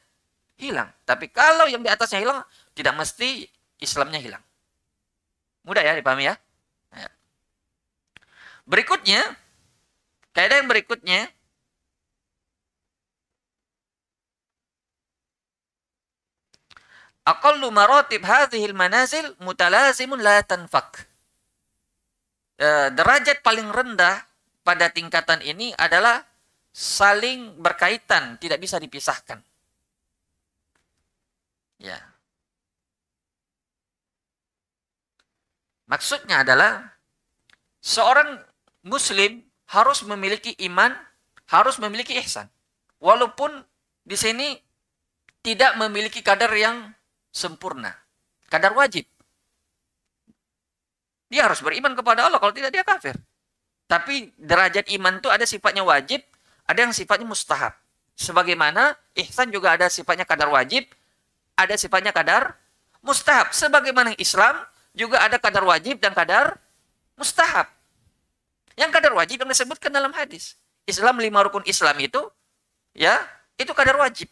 Speaker 1: hilang. Tapi kalau yang di atasnya hilang, tidak mesti Islamnya hilang. Mudah ya dipahami ya? ya. Berikutnya, kaidah yang berikutnya Aqallu maratib hadhil manazil mutalazimun la tanfak. E, derajat paling rendah pada tingkatan ini adalah saling berkaitan, tidak bisa dipisahkan. Ya. Maksudnya adalah seorang muslim harus memiliki iman, harus memiliki ihsan. Walaupun di sini tidak memiliki kadar yang sempurna. Kadar wajib. Dia harus beriman kepada Allah, kalau tidak dia kafir. Tapi derajat iman itu ada sifatnya wajib, ada yang sifatnya mustahab. Sebagaimana ihsan juga ada sifatnya kadar wajib, ada sifatnya kadar mustahab. Sebagaimana Islam juga ada kadar wajib dan kadar mustahab. Yang kadar wajib yang disebutkan dalam hadis. Islam lima rukun Islam itu ya, itu kadar wajib.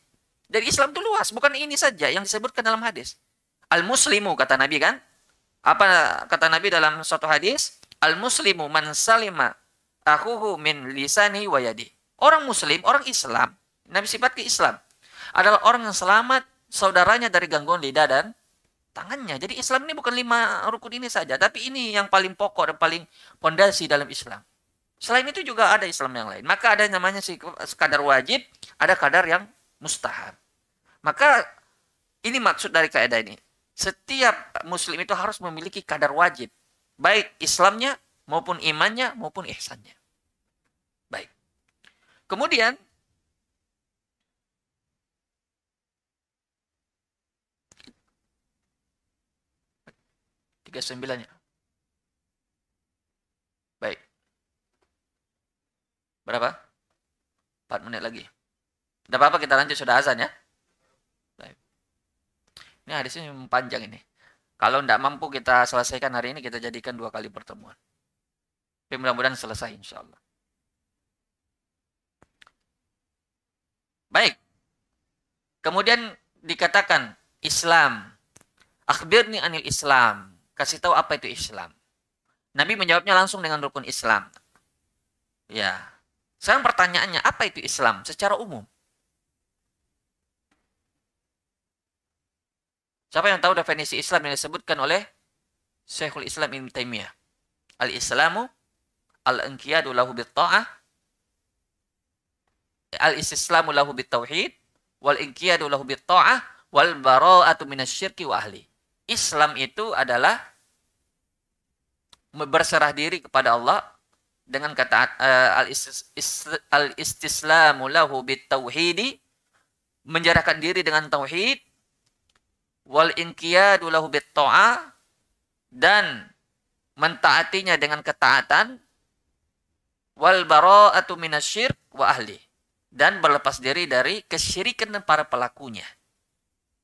Speaker 1: Dari Islam itu luas, bukan ini saja yang disebutkan dalam hadis. Al-muslimu kata Nabi kan? Apa kata Nabi dalam suatu hadis? Al-muslimu man salima akuhu min lisani wa yadi. Orang muslim, orang Islam, Nabi sifat ke Islam adalah orang yang selamat saudaranya dari gangguan lidah dan tangannya. Jadi Islam ini bukan lima rukun ini saja, tapi ini yang paling pokok dan paling pondasi dalam Islam. Selain itu juga ada Islam yang lain. Maka ada namanya kadar wajib, ada kadar yang mustahab. Maka ini maksud dari kaidah ini. Setiap muslim itu harus memiliki kadar wajib, baik Islamnya maupun imannya maupun ihsannya. Baik. Kemudian tiga sembilannya. Baik. Berapa? Empat menit lagi. Tidak apa-apa kita lanjut sudah azan ya. Nah, ini hadisnya panjang ini. Kalau tidak mampu kita selesaikan hari ini, kita jadikan dua kali pertemuan. Tapi mudah-mudahan selesai insya Allah. Baik. Kemudian dikatakan Islam. Akhbirni anil Islam. Kasih tahu apa itu Islam. Nabi menjawabnya langsung dengan rukun Islam. Ya. Sekarang pertanyaannya, apa itu Islam secara umum? Siapa yang tahu definisi Islam yang disebutkan oleh Syekhul Islam Ibn Taimiyah? Al-Islamu al-inqiyadu lahu bit-ta'ah al-istislamu lahu bit-tauhid wal inqiyadu lahu bit-ta'ah wal bara'atu minasyirki wa ahli. Islam itu adalah berserah diri kepada Allah dengan kata uh, al-istislamu lahu bit-tauhidi menjarahkan diri dengan tauhid wal inqiyadu lahu dan mentaatinya dengan ketaatan wal bara'atu minasyirk wa ahli dan berlepas diri dari kesyirikan para pelakunya.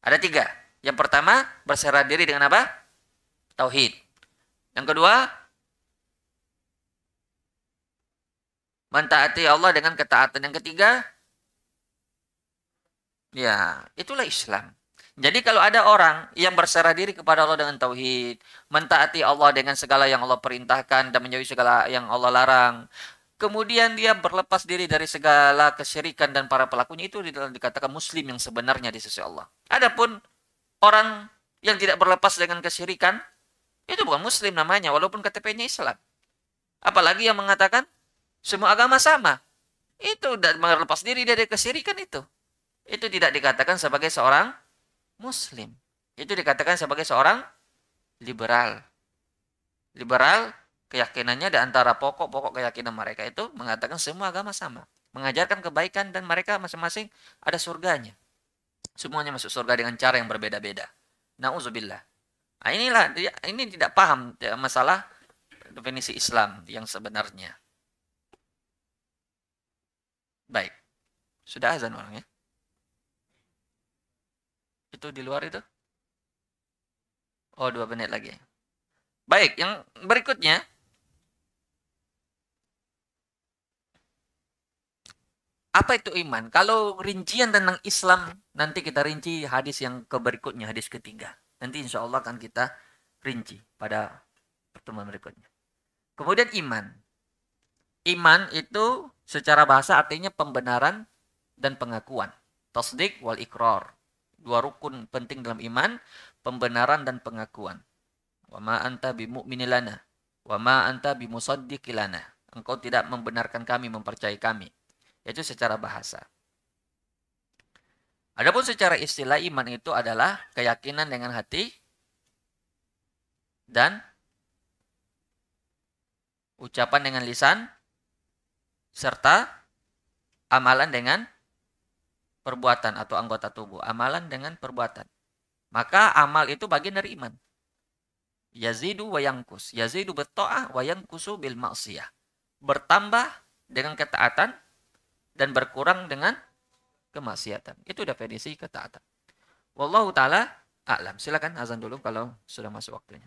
Speaker 1: Ada tiga. Yang pertama, berserah diri dengan apa? Tauhid. Yang kedua, mentaati Allah dengan ketaatan. Yang ketiga, ya, itulah Islam. Jadi kalau ada orang yang berserah diri kepada Allah dengan tauhid, mentaati Allah dengan segala yang Allah perintahkan dan menjauhi segala yang Allah larang, kemudian dia berlepas diri dari segala kesyirikan dan para pelakunya itu di dalam dikatakan muslim yang sebenarnya di sisi Allah. Adapun orang yang tidak berlepas dengan kesyirikan itu bukan muslim namanya walaupun KTP-nya Islam. Apalagi yang mengatakan semua agama sama. Itu berlepas diri dari kesyirikan itu. Itu tidak dikatakan sebagai seorang Muslim. Itu dikatakan sebagai seorang liberal. Liberal keyakinannya di antara pokok-pokok keyakinan mereka itu mengatakan semua agama sama, mengajarkan kebaikan dan mereka masing-masing ada surganya. Semuanya masuk surga dengan cara yang berbeda-beda. Nauzubillah. Nah, inilah ini tidak paham ya, masalah definisi Islam yang sebenarnya. Baik. Sudah azan orangnya itu di luar itu oh dua menit lagi baik yang berikutnya apa itu iman? Kalau rincian tentang Islam, nanti kita rinci hadis yang keberikutnya, hadis ketiga. Nanti insya Allah akan kita rinci pada pertemuan berikutnya. Kemudian iman. Iman itu secara bahasa artinya pembenaran dan pengakuan. Tasdik wal ikror dua rukun penting dalam iman, pembenaran dan pengakuan. Wa ma anta bimu'minilana wa ma anta bimusaddiqilana. Engkau tidak membenarkan kami, mempercayai kami. Yaitu secara bahasa. Adapun secara istilah iman itu adalah keyakinan dengan hati dan ucapan dengan lisan serta amalan dengan perbuatan atau anggota tubuh, amalan dengan perbuatan. Maka amal itu bagian dari iman. Yazidu wayangkus, yazidu bertoah wayangkusu bil maksiyah. Bertambah dengan ketaatan dan berkurang dengan kemaksiatan. Itu definisi ketaatan. Wallahu taala a'lam. Silakan azan dulu kalau sudah masuk waktunya.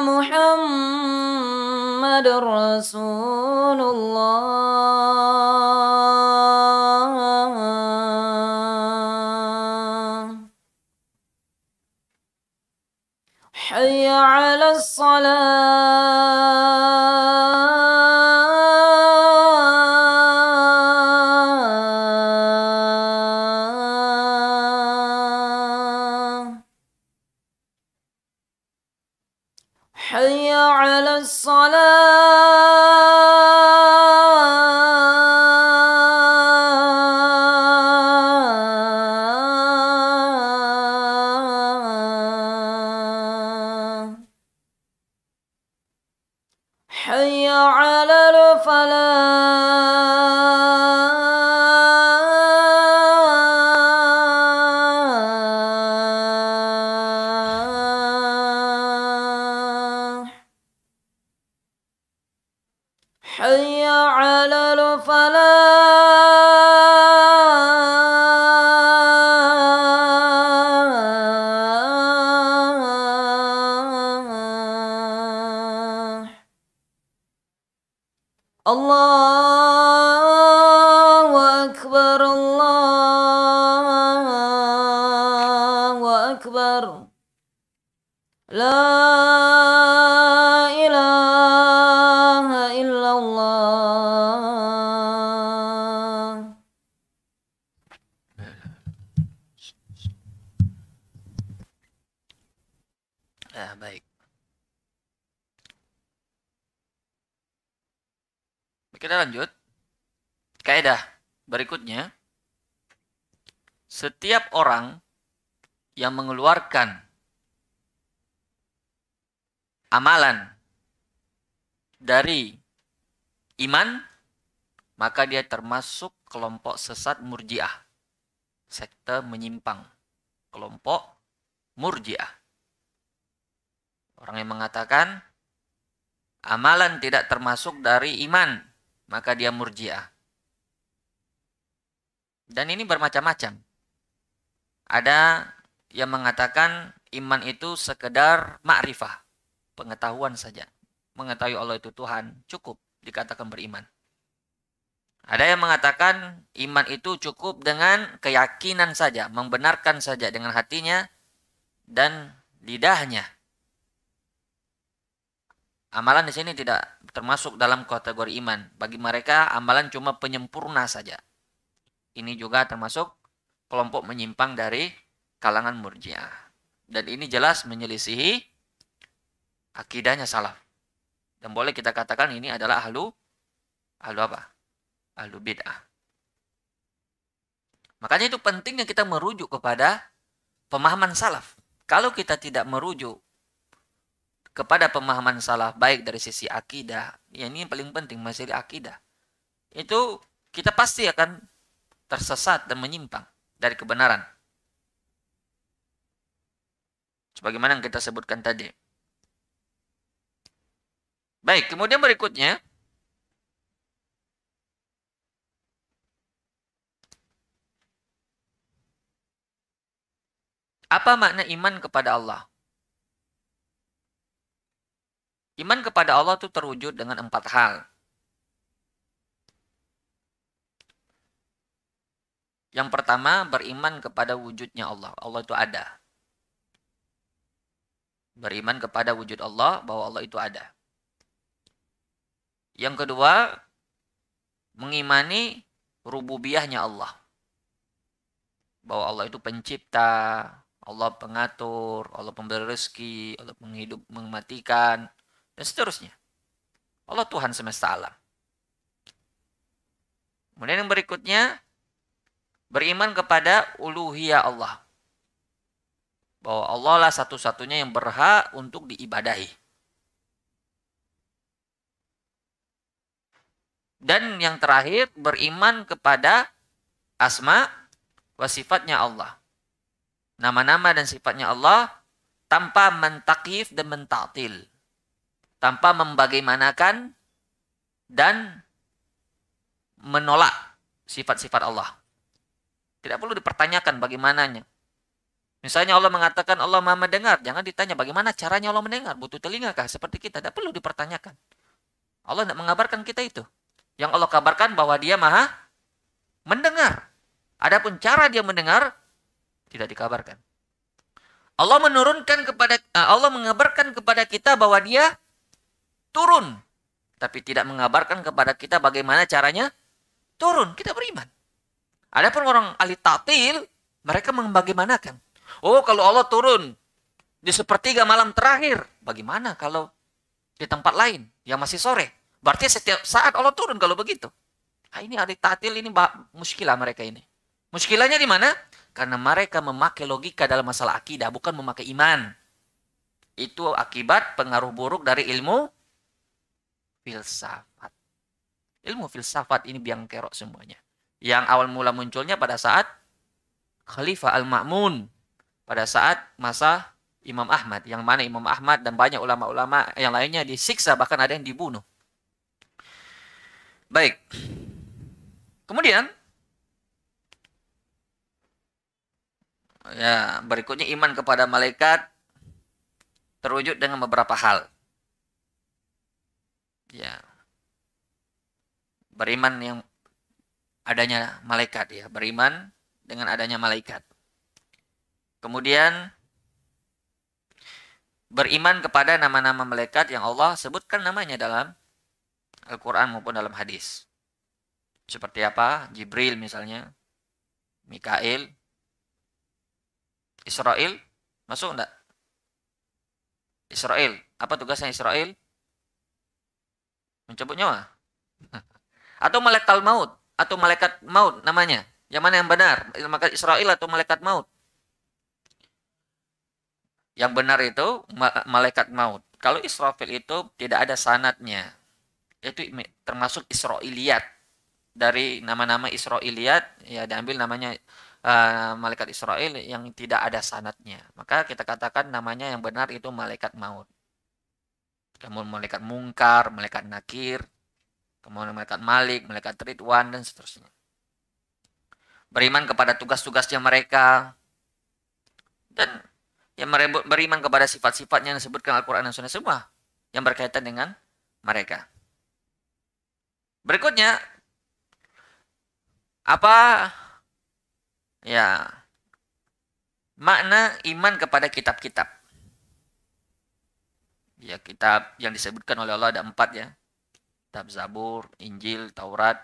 Speaker 3: محمد رسول الله حي على الصلاه حي على الفلاح
Speaker 1: mengeluarkan amalan dari iman, maka dia termasuk kelompok sesat murjiah. Sekte menyimpang. Kelompok murjiah. Orang yang mengatakan amalan tidak termasuk dari iman, maka dia murjiah. Dan ini bermacam-macam. Ada yang mengatakan iman itu sekedar makrifah, pengetahuan saja. Mengetahui Allah itu Tuhan cukup dikatakan beriman. Ada yang mengatakan iman itu cukup dengan keyakinan saja, membenarkan saja dengan hatinya dan lidahnya. Amalan di sini tidak termasuk dalam kategori iman. Bagi mereka amalan cuma penyempurna saja. Ini juga termasuk kelompok menyimpang dari kalangan murjiah. Dan ini jelas menyelisihi akidahnya salaf. Dan boleh kita katakan ini adalah ahlu ahlu apa? Ahlu bid'ah. Makanya itu pentingnya kita merujuk kepada pemahaman salaf. Kalau kita tidak merujuk kepada pemahaman salaf baik dari sisi akidah, ya ini yang paling penting masih di akidah. Itu kita pasti akan tersesat dan menyimpang dari kebenaran. Sebagaimana yang kita sebutkan tadi. Baik, kemudian berikutnya. Apa makna iman kepada Allah? Iman kepada Allah itu terwujud dengan empat hal. Yang pertama, beriman kepada wujudnya Allah. Allah itu ada. Beriman kepada wujud Allah bahwa Allah itu ada. Yang kedua, mengimani rububiahnya Allah. Bahwa Allah itu pencipta, Allah pengatur, Allah pemberi rezeki, Allah menghidup, mematikan, dan seterusnya. Allah Tuhan semesta alam. Kemudian yang berikutnya, beriman kepada uluhiyah Allah bahwa Allah lah satu-satunya yang berhak untuk diibadahi. Dan yang terakhir beriman kepada asma wa sifatnya Allah. Nama-nama dan sifatnya Allah tanpa mentakif dan mentaktil. Tanpa membagaimanakan dan menolak sifat-sifat Allah. Tidak perlu dipertanyakan bagaimananya Misalnya Allah mengatakan Allah maha mendengar. Jangan ditanya bagaimana caranya Allah mendengar. Butuh telinga kah? Seperti kita. Tidak perlu dipertanyakan. Allah tidak mengabarkan kita itu. Yang Allah kabarkan bahwa dia maha mendengar. Adapun cara dia mendengar tidak dikabarkan. Allah menurunkan kepada eh, Allah mengabarkan kepada kita bahwa dia turun tapi tidak mengabarkan kepada kita bagaimana caranya turun. Kita beriman. Adapun orang ahli tatil mereka membagaimanakan. Oh, kalau Allah turun di sepertiga malam terakhir, bagaimana kalau di tempat lain yang masih sore? Berarti setiap saat Allah turun kalau begitu. Nah, ini hari tatil ini muskilah mereka ini. Muskilahnya di mana? Karena mereka memakai logika dalam masalah akidah, bukan memakai iman. Itu akibat pengaruh buruk dari ilmu filsafat. Ilmu filsafat ini biang kerok semuanya. Yang awal mula munculnya pada saat Khalifah Al-Ma'mun pada saat masa Imam Ahmad yang mana Imam Ahmad dan banyak ulama-ulama yang lainnya disiksa bahkan ada yang dibunuh. Baik. Kemudian ya berikutnya iman kepada malaikat terwujud dengan beberapa hal. Ya. Beriman yang adanya malaikat ya, beriman dengan adanya malaikat. Kemudian beriman kepada nama-nama malaikat yang Allah sebutkan namanya dalam Al-Quran maupun dalam hadis. Seperti apa? Jibril misalnya, Mikail, Israel, masuk enggak? Israel, apa tugasnya Israel? Mencabut nyawa? Atau malaikat maut? Atau malaikat maut namanya? Yang mana yang benar? Maka Israel atau malaikat maut? Yang benar itu malaikat maut. Kalau Israfil itu tidak ada sanatnya. Itu termasuk Israiliyat. Dari nama-nama Israiliyat, ya diambil namanya uh, malaikat Israel yang tidak ada sanatnya. Maka kita katakan namanya yang benar itu malaikat maut. Kemudian malaikat mungkar, malaikat nakir, kemudian malaikat malik, malaikat ridwan, dan seterusnya. Beriman kepada tugas-tugasnya mereka. Dan yang beriman kepada sifat-sifatnya yang disebutkan Al-Quran dan Sunnah semua yang berkaitan dengan mereka. Berikutnya, apa ya makna iman kepada kitab-kitab? Ya kitab yang disebutkan oleh Allah ada empat ya, kitab Zabur, Injil, Taurat,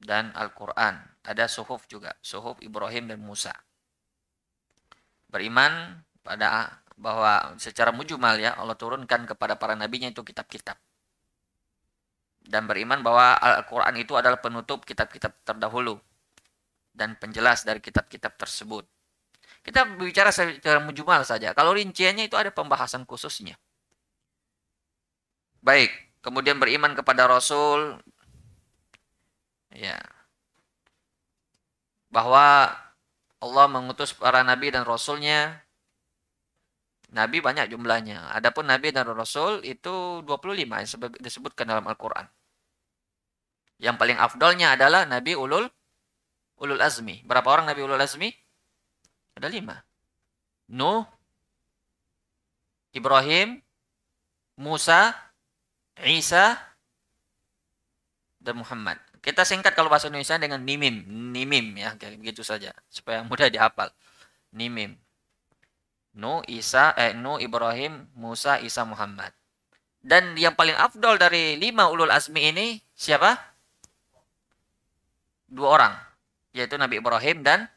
Speaker 1: dan Al-Quran. Ada suhuf juga, suhuf Ibrahim dan Musa beriman pada bahwa secara mujumal ya Allah turunkan kepada para nabinya itu kitab-kitab dan beriman bahwa Al-Quran itu adalah penutup kitab-kitab terdahulu dan penjelas dari kitab-kitab tersebut. Kita bicara secara mujumal saja. Kalau rinciannya itu ada pembahasan khususnya. Baik, kemudian beriman kepada Rasul. Ya. Bahwa Allah mengutus para nabi dan rasulnya. Nabi banyak jumlahnya. Adapun nabi dan rasul itu 25 yang disebutkan dalam Al-Qur'an. Yang paling afdolnya adalah nabi ulul ulul azmi. Berapa orang nabi ulul azmi? Ada lima. Nuh, Ibrahim, Musa, Isa, dan Muhammad. Kita singkat kalau bahasa Indonesia dengan nimim, nimim ya, kayak begitu saja supaya mudah dihafal. Nimim. No, Isa, eh, Ibrahim, Musa, Isa, Muhammad. Dan yang paling afdol dari lima ulul azmi ini siapa? Dua orang, yaitu Nabi Ibrahim dan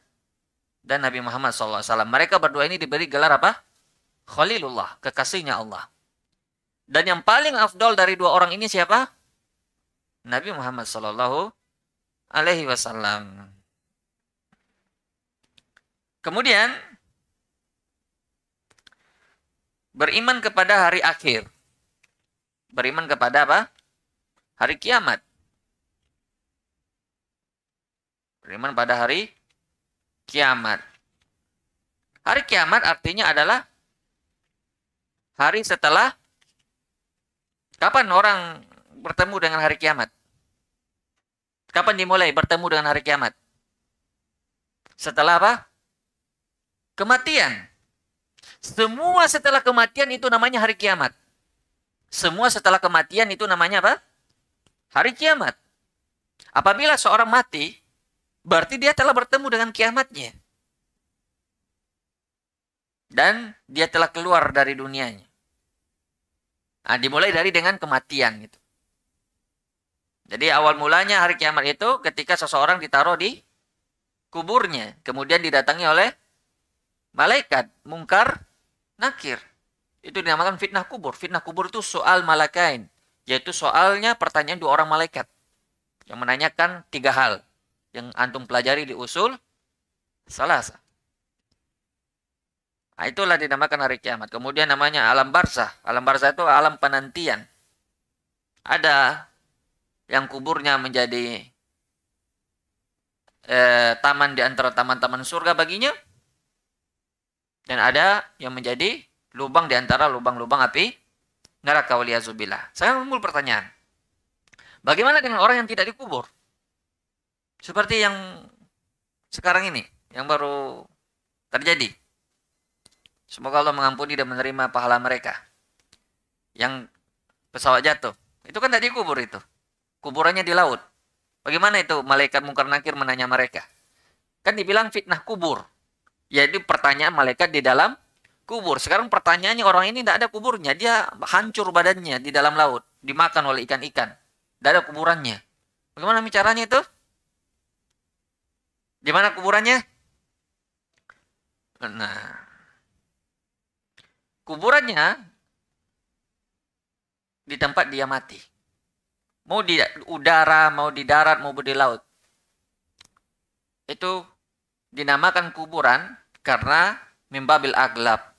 Speaker 1: dan Nabi Muhammad SAW. Mereka berdua ini diberi gelar apa? Khalilullah, kekasihnya Allah. Dan yang paling afdol dari dua orang ini siapa? Nabi Muhammad Shallallahu Alaihi Wasallam. Kemudian beriman kepada hari akhir, beriman kepada apa? Hari kiamat. Beriman pada hari kiamat. Hari kiamat artinya adalah hari setelah kapan orang bertemu dengan hari kiamat? Kapan dimulai bertemu dengan hari kiamat? Setelah apa? Kematian. Semua setelah kematian itu namanya hari kiamat. Semua setelah kematian itu namanya apa? Hari kiamat. Apabila seorang mati, berarti dia telah bertemu dengan kiamatnya. Dan dia telah keluar dari dunianya. Nah, dimulai dari dengan kematian gitu. Jadi awal mulanya hari kiamat itu ketika seseorang ditaruh di kuburnya, kemudian didatangi oleh malaikat mungkar nakir. Itu dinamakan fitnah kubur. Fitnah kubur itu soal malakain, yaitu soalnya pertanyaan dua orang malaikat yang menanyakan tiga hal yang antum pelajari di usul salah. Nah, itulah dinamakan hari kiamat. Kemudian namanya alam barzah. Alam barzah itu alam penantian. Ada yang kuburnya menjadi eh, taman di antara taman-taman surga baginya dan ada yang menjadi lubang di antara lubang-lubang api neraka waliyazubillah. saya mengumpul pertanyaan. Bagaimana dengan orang yang tidak dikubur? Seperti yang sekarang ini, yang baru terjadi. Semoga Allah mengampuni dan menerima pahala mereka. Yang pesawat jatuh. Itu kan tidak dikubur itu kuburannya di laut. Bagaimana itu malaikat mungkar nakir menanya mereka? Kan dibilang fitnah kubur. Yaitu pertanyaan malaikat di dalam kubur. Sekarang pertanyaannya orang ini tidak ada kuburnya. Dia hancur badannya di dalam laut. Dimakan oleh ikan-ikan. Tidak ada kuburannya. Bagaimana bicaranya itu? Di mana kuburannya? Nah, kuburannya di tempat dia mati mau di udara, mau di darat, mau di laut. Itu dinamakan kuburan karena membabil aglab.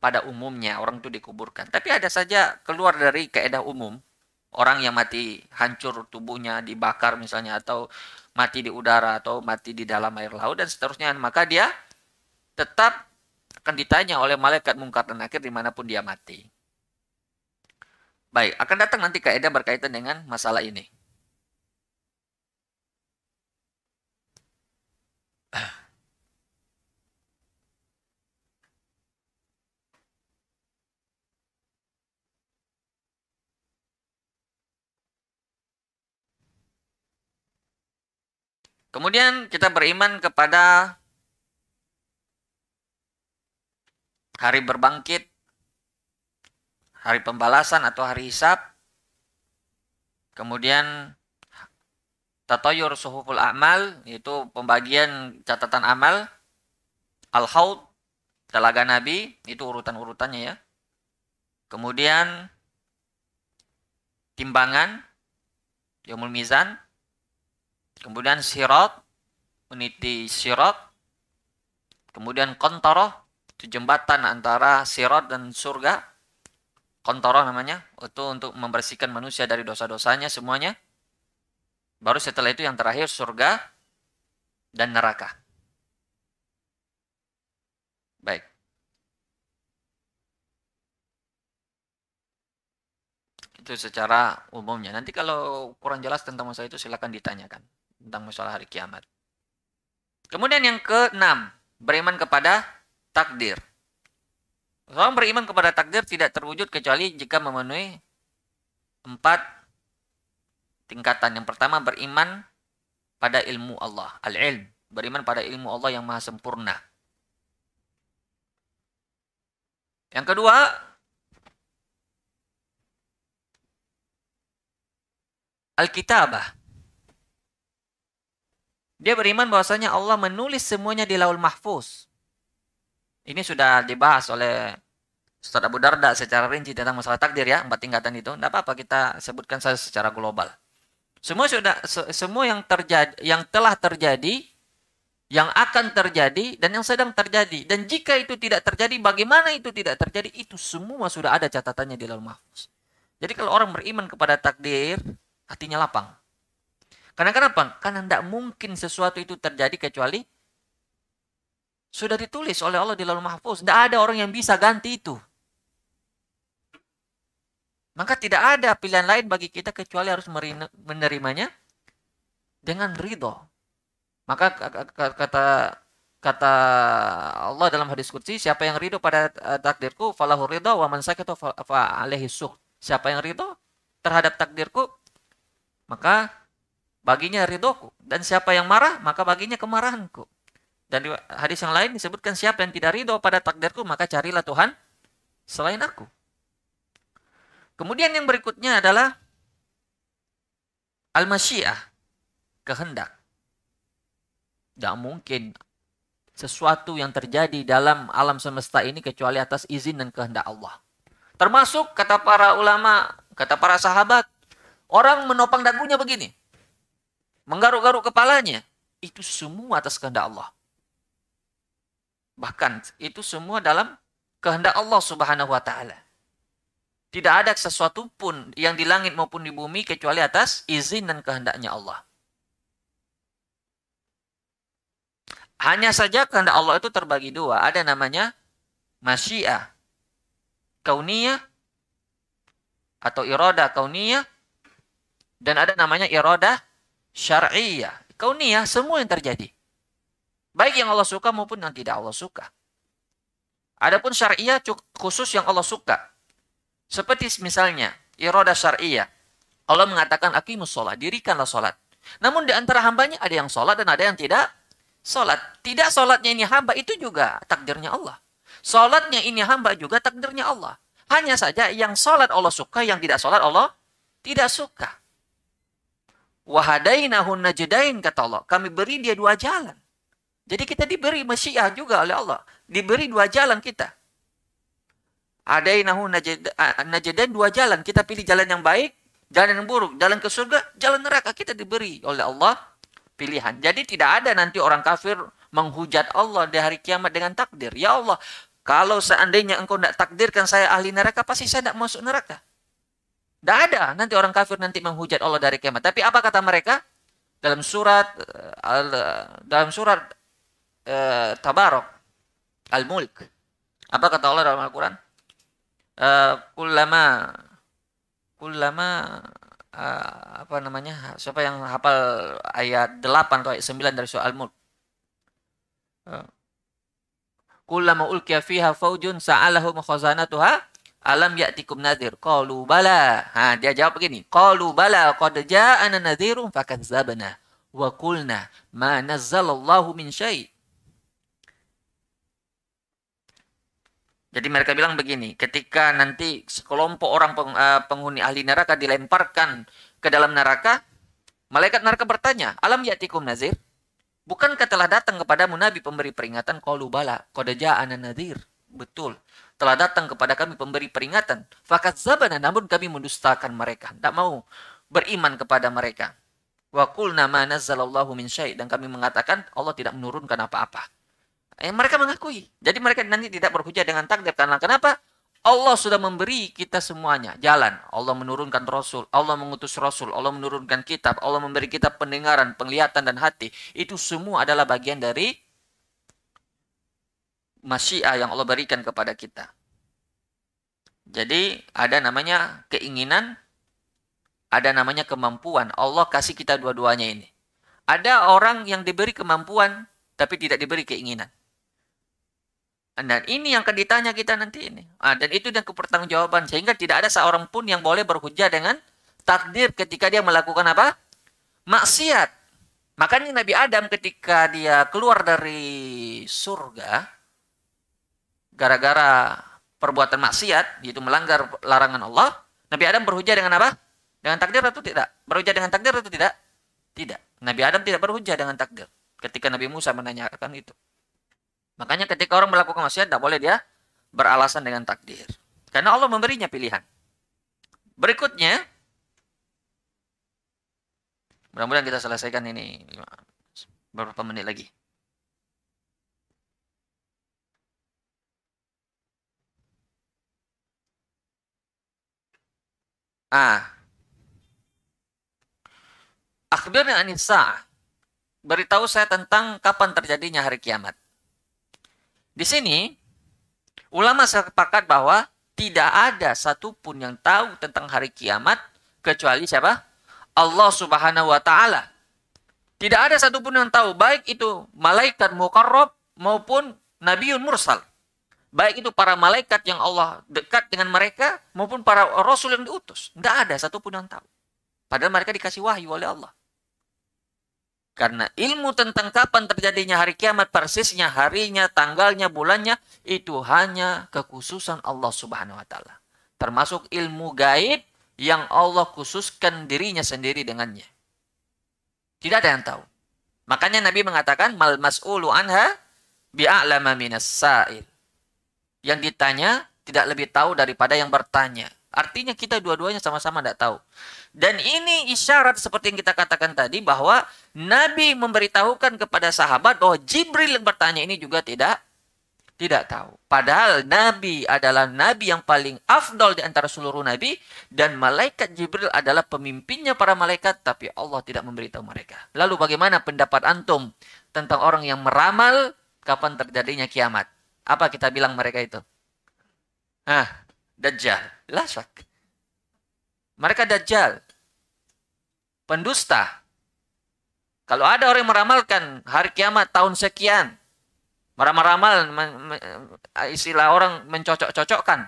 Speaker 1: Pada umumnya orang itu dikuburkan. Tapi ada saja keluar dari keedah umum. Orang yang mati hancur tubuhnya, dibakar misalnya, atau mati di udara, atau mati di dalam air laut, dan seterusnya. Maka dia tetap akan ditanya oleh malaikat mungkar dan akhir dimanapun dia mati. Baik, akan datang nanti kaidah berkaitan dengan masalah ini. Kemudian kita beriman kepada hari berbangkit hari pembalasan atau hari hisab. Kemudian tatoyur suhuful amal yaitu pembagian catatan amal al haud telaga nabi itu urutan urutannya ya kemudian timbangan yomul mizan kemudian sirot, meniti sirot, kemudian kontoroh itu jembatan antara sirot dan surga kontoroh namanya itu untuk membersihkan manusia dari dosa-dosanya semuanya baru setelah itu yang terakhir surga dan neraka baik itu secara umumnya nanti kalau kurang jelas tentang masalah itu silahkan ditanyakan tentang masalah hari kiamat kemudian yang keenam beriman kepada takdir Orang beriman kepada takdir tidak terwujud kecuali jika memenuhi empat tingkatan. Yang pertama beriman pada ilmu Allah, al-ilm. Beriman pada ilmu Allah yang maha sempurna. Yang kedua, alkitabah Dia beriman bahwasanya Allah menulis semuanya di laul mahfuz. Ini sudah dibahas oleh Ustaz Abu Darda secara rinci tentang masalah takdir ya, empat tingkatan itu. Tidak apa-apa kita sebutkan saja secara global. Semua sudah semua yang terjadi yang telah terjadi yang akan terjadi dan yang sedang terjadi dan jika itu tidak terjadi bagaimana itu tidak terjadi itu semua sudah ada catatannya di dalam mahfuz. Jadi kalau orang beriman kepada takdir hatinya lapang. Karena kenapa? Karena tidak mungkin sesuatu itu terjadi kecuali sudah ditulis oleh Allah di lalu Mahfuz. Tidak ada orang yang bisa ganti itu. Maka tidak ada pilihan lain bagi kita kecuali harus menerimanya dengan ridho. Maka kata kata Allah dalam hadis kudsi, siapa yang ridho pada eh, takdirku, falahu ridho, wa man sakitu fa alaihi suh. Siapa yang ridho terhadap takdirku, maka baginya ridhoku. Dan siapa yang marah, maka baginya kemarahanku. Dan di hadis yang lain disebutkan siapa yang tidak ridho pada takdirku maka carilah Tuhan selain aku. Kemudian yang berikutnya adalah al-masyiah, kehendak. Tidak mungkin sesuatu yang terjadi dalam alam semesta ini kecuali atas izin dan kehendak Allah. Termasuk kata para ulama, kata para sahabat, orang menopang dagunya begini, menggaruk-garuk kepalanya, itu semua atas kehendak Allah. Bahkan itu semua dalam kehendak Allah Subhanahu wa taala. Tidak ada sesuatu pun yang di langit maupun di bumi kecuali atas izin dan kehendaknya Allah. Hanya saja kehendak Allah itu terbagi dua. Ada namanya masyiah kauniyah atau iroda kauniyah dan ada namanya iroda syariah. Kauniyah semua yang terjadi. Baik yang Allah suka maupun yang tidak Allah suka. Adapun syariah khusus yang Allah suka. Seperti misalnya, iroda syariah. Allah mengatakan, akimus sholat, dirikanlah sholat. Namun di antara hambanya ada yang sholat dan ada yang tidak sholat. Tidak sholatnya ini hamba itu juga takdirnya Allah. Sholatnya ini hamba juga takdirnya Allah. Hanya saja yang sholat Allah suka, yang tidak sholat Allah tidak suka. Wahadainahun najedain kata Allah. Kami beri dia dua jalan. Jadi kita diberi masyiah juga oleh Allah. Diberi dua jalan kita. Ada inahu najadan dua jalan. Kita pilih jalan yang baik, jalan yang buruk. Jalan ke surga, jalan neraka. Kita diberi oleh Allah pilihan. Jadi tidak ada nanti orang kafir menghujat Allah di hari kiamat dengan takdir. Ya Allah, kalau seandainya engkau tidak takdirkan saya ahli neraka, pasti saya tidak masuk neraka. Tidak ada nanti orang kafir nanti menghujat Allah dari kiamat. Tapi apa kata mereka? Dalam surat eh, eh, dalam surat Eh, tabarok al-mulk. Apa kata Allah dalam Al-Qur'an? Uh, kullama kullama uh, apa namanya? Siapa yang hafal ayat 8 atau ayat 9 dari surah Al-Mulk? Uh, kulama ulkiya fiha faujun sa'alahum tuha alam ya'tikum nadhir qalu bala ha dia jawab begini qalu bala qad ja'ana nadhirun fakadzabna wa qulna ma nazzalallahu min syai Jadi mereka bilang begini, ketika nanti sekelompok orang peng, uh, penghuni ahli neraka dilemparkan ke dalam neraka, malaikat neraka bertanya, "Alam yatikum nazir?" Bukankah telah datang kepadamu nabi pemberi peringatan kalu bala kodeja ja'ana Betul, telah datang kepada kami pemberi peringatan. fakat zabana, namun kami mendustakan mereka, tidak mau beriman kepada mereka. Wa nama nazzalallahu min syai' dan kami mengatakan Allah tidak menurunkan apa-apa. Eh, mereka mengakui. Jadi mereka nanti tidak berhujah dengan takdir. Karena kenapa? Allah sudah memberi kita semuanya jalan. Allah menurunkan Rasul, Allah mengutus Rasul, Allah menurunkan kitab, Allah memberi kita pendengaran, penglihatan, dan hati. Itu semua adalah bagian dari masyiah yang Allah berikan kepada kita. Jadi ada namanya keinginan, ada namanya kemampuan. Allah kasih kita dua-duanya ini. Ada orang yang diberi kemampuan tapi tidak diberi keinginan. Dan ini yang akan ditanya kita nanti ini. Ah, dan itu yang kepertanggungjawaban sehingga tidak ada seorang pun yang boleh berhujah dengan takdir ketika dia melakukan apa? maksiat. Makanya Nabi Adam ketika dia keluar dari surga gara-gara perbuatan maksiat yaitu melanggar larangan Allah, Nabi Adam berhujah dengan apa? Dengan takdir atau tidak? Berhujah dengan takdir atau tidak? Tidak. Nabi Adam tidak berhujah dengan takdir ketika Nabi Musa menanyakan itu. Makanya ketika orang melakukan maksiat tidak boleh dia beralasan dengan takdir. Karena Allah memberinya pilihan. Berikutnya, mudah-mudahan kita selesaikan ini beberapa menit lagi. Ah. akhirnya anisa. Beritahu saya tentang kapan terjadinya hari kiamat. Di sini, ulama sepakat bahwa tidak ada satupun yang tahu tentang hari kiamat kecuali siapa? Allah Subhanahu wa taala. Tidak ada satupun yang tahu baik itu malaikat mukarrab maupun nabiun mursal. Baik itu para malaikat yang Allah dekat dengan mereka maupun para rasul yang diutus. Tidak ada satupun yang tahu. Padahal mereka dikasih wahyu oleh Allah. Karena ilmu tentang kapan terjadinya hari kiamat, persisnya, harinya, tanggalnya, bulannya, itu hanya kekhususan Allah Subhanahu wa Ta'ala. Termasuk ilmu gaib yang Allah khususkan dirinya sendiri dengannya. Tidak ada yang tahu. Makanya Nabi mengatakan, Mal mas'ulu anha bi'a'lama minas sa'il. Yang ditanya tidak lebih tahu daripada yang bertanya. Artinya kita dua-duanya sama-sama tidak tahu. Dan ini isyarat seperti yang kita katakan tadi bahwa Nabi memberitahukan kepada sahabat bahwa Jibril yang bertanya ini juga tidak tidak tahu. Padahal Nabi adalah Nabi yang paling afdol di antara seluruh Nabi. Dan malaikat Jibril adalah pemimpinnya para malaikat. Tapi Allah tidak memberitahu mereka. Lalu bagaimana pendapat antum tentang orang yang meramal kapan terjadinya kiamat? Apa kita bilang mereka itu? Hah? Dajjal. La syak. Mereka Dajjal. Pendusta. Kalau ada orang yang meramalkan hari kiamat tahun sekian. Meramal-ramal istilah orang mencocok-cocokkan.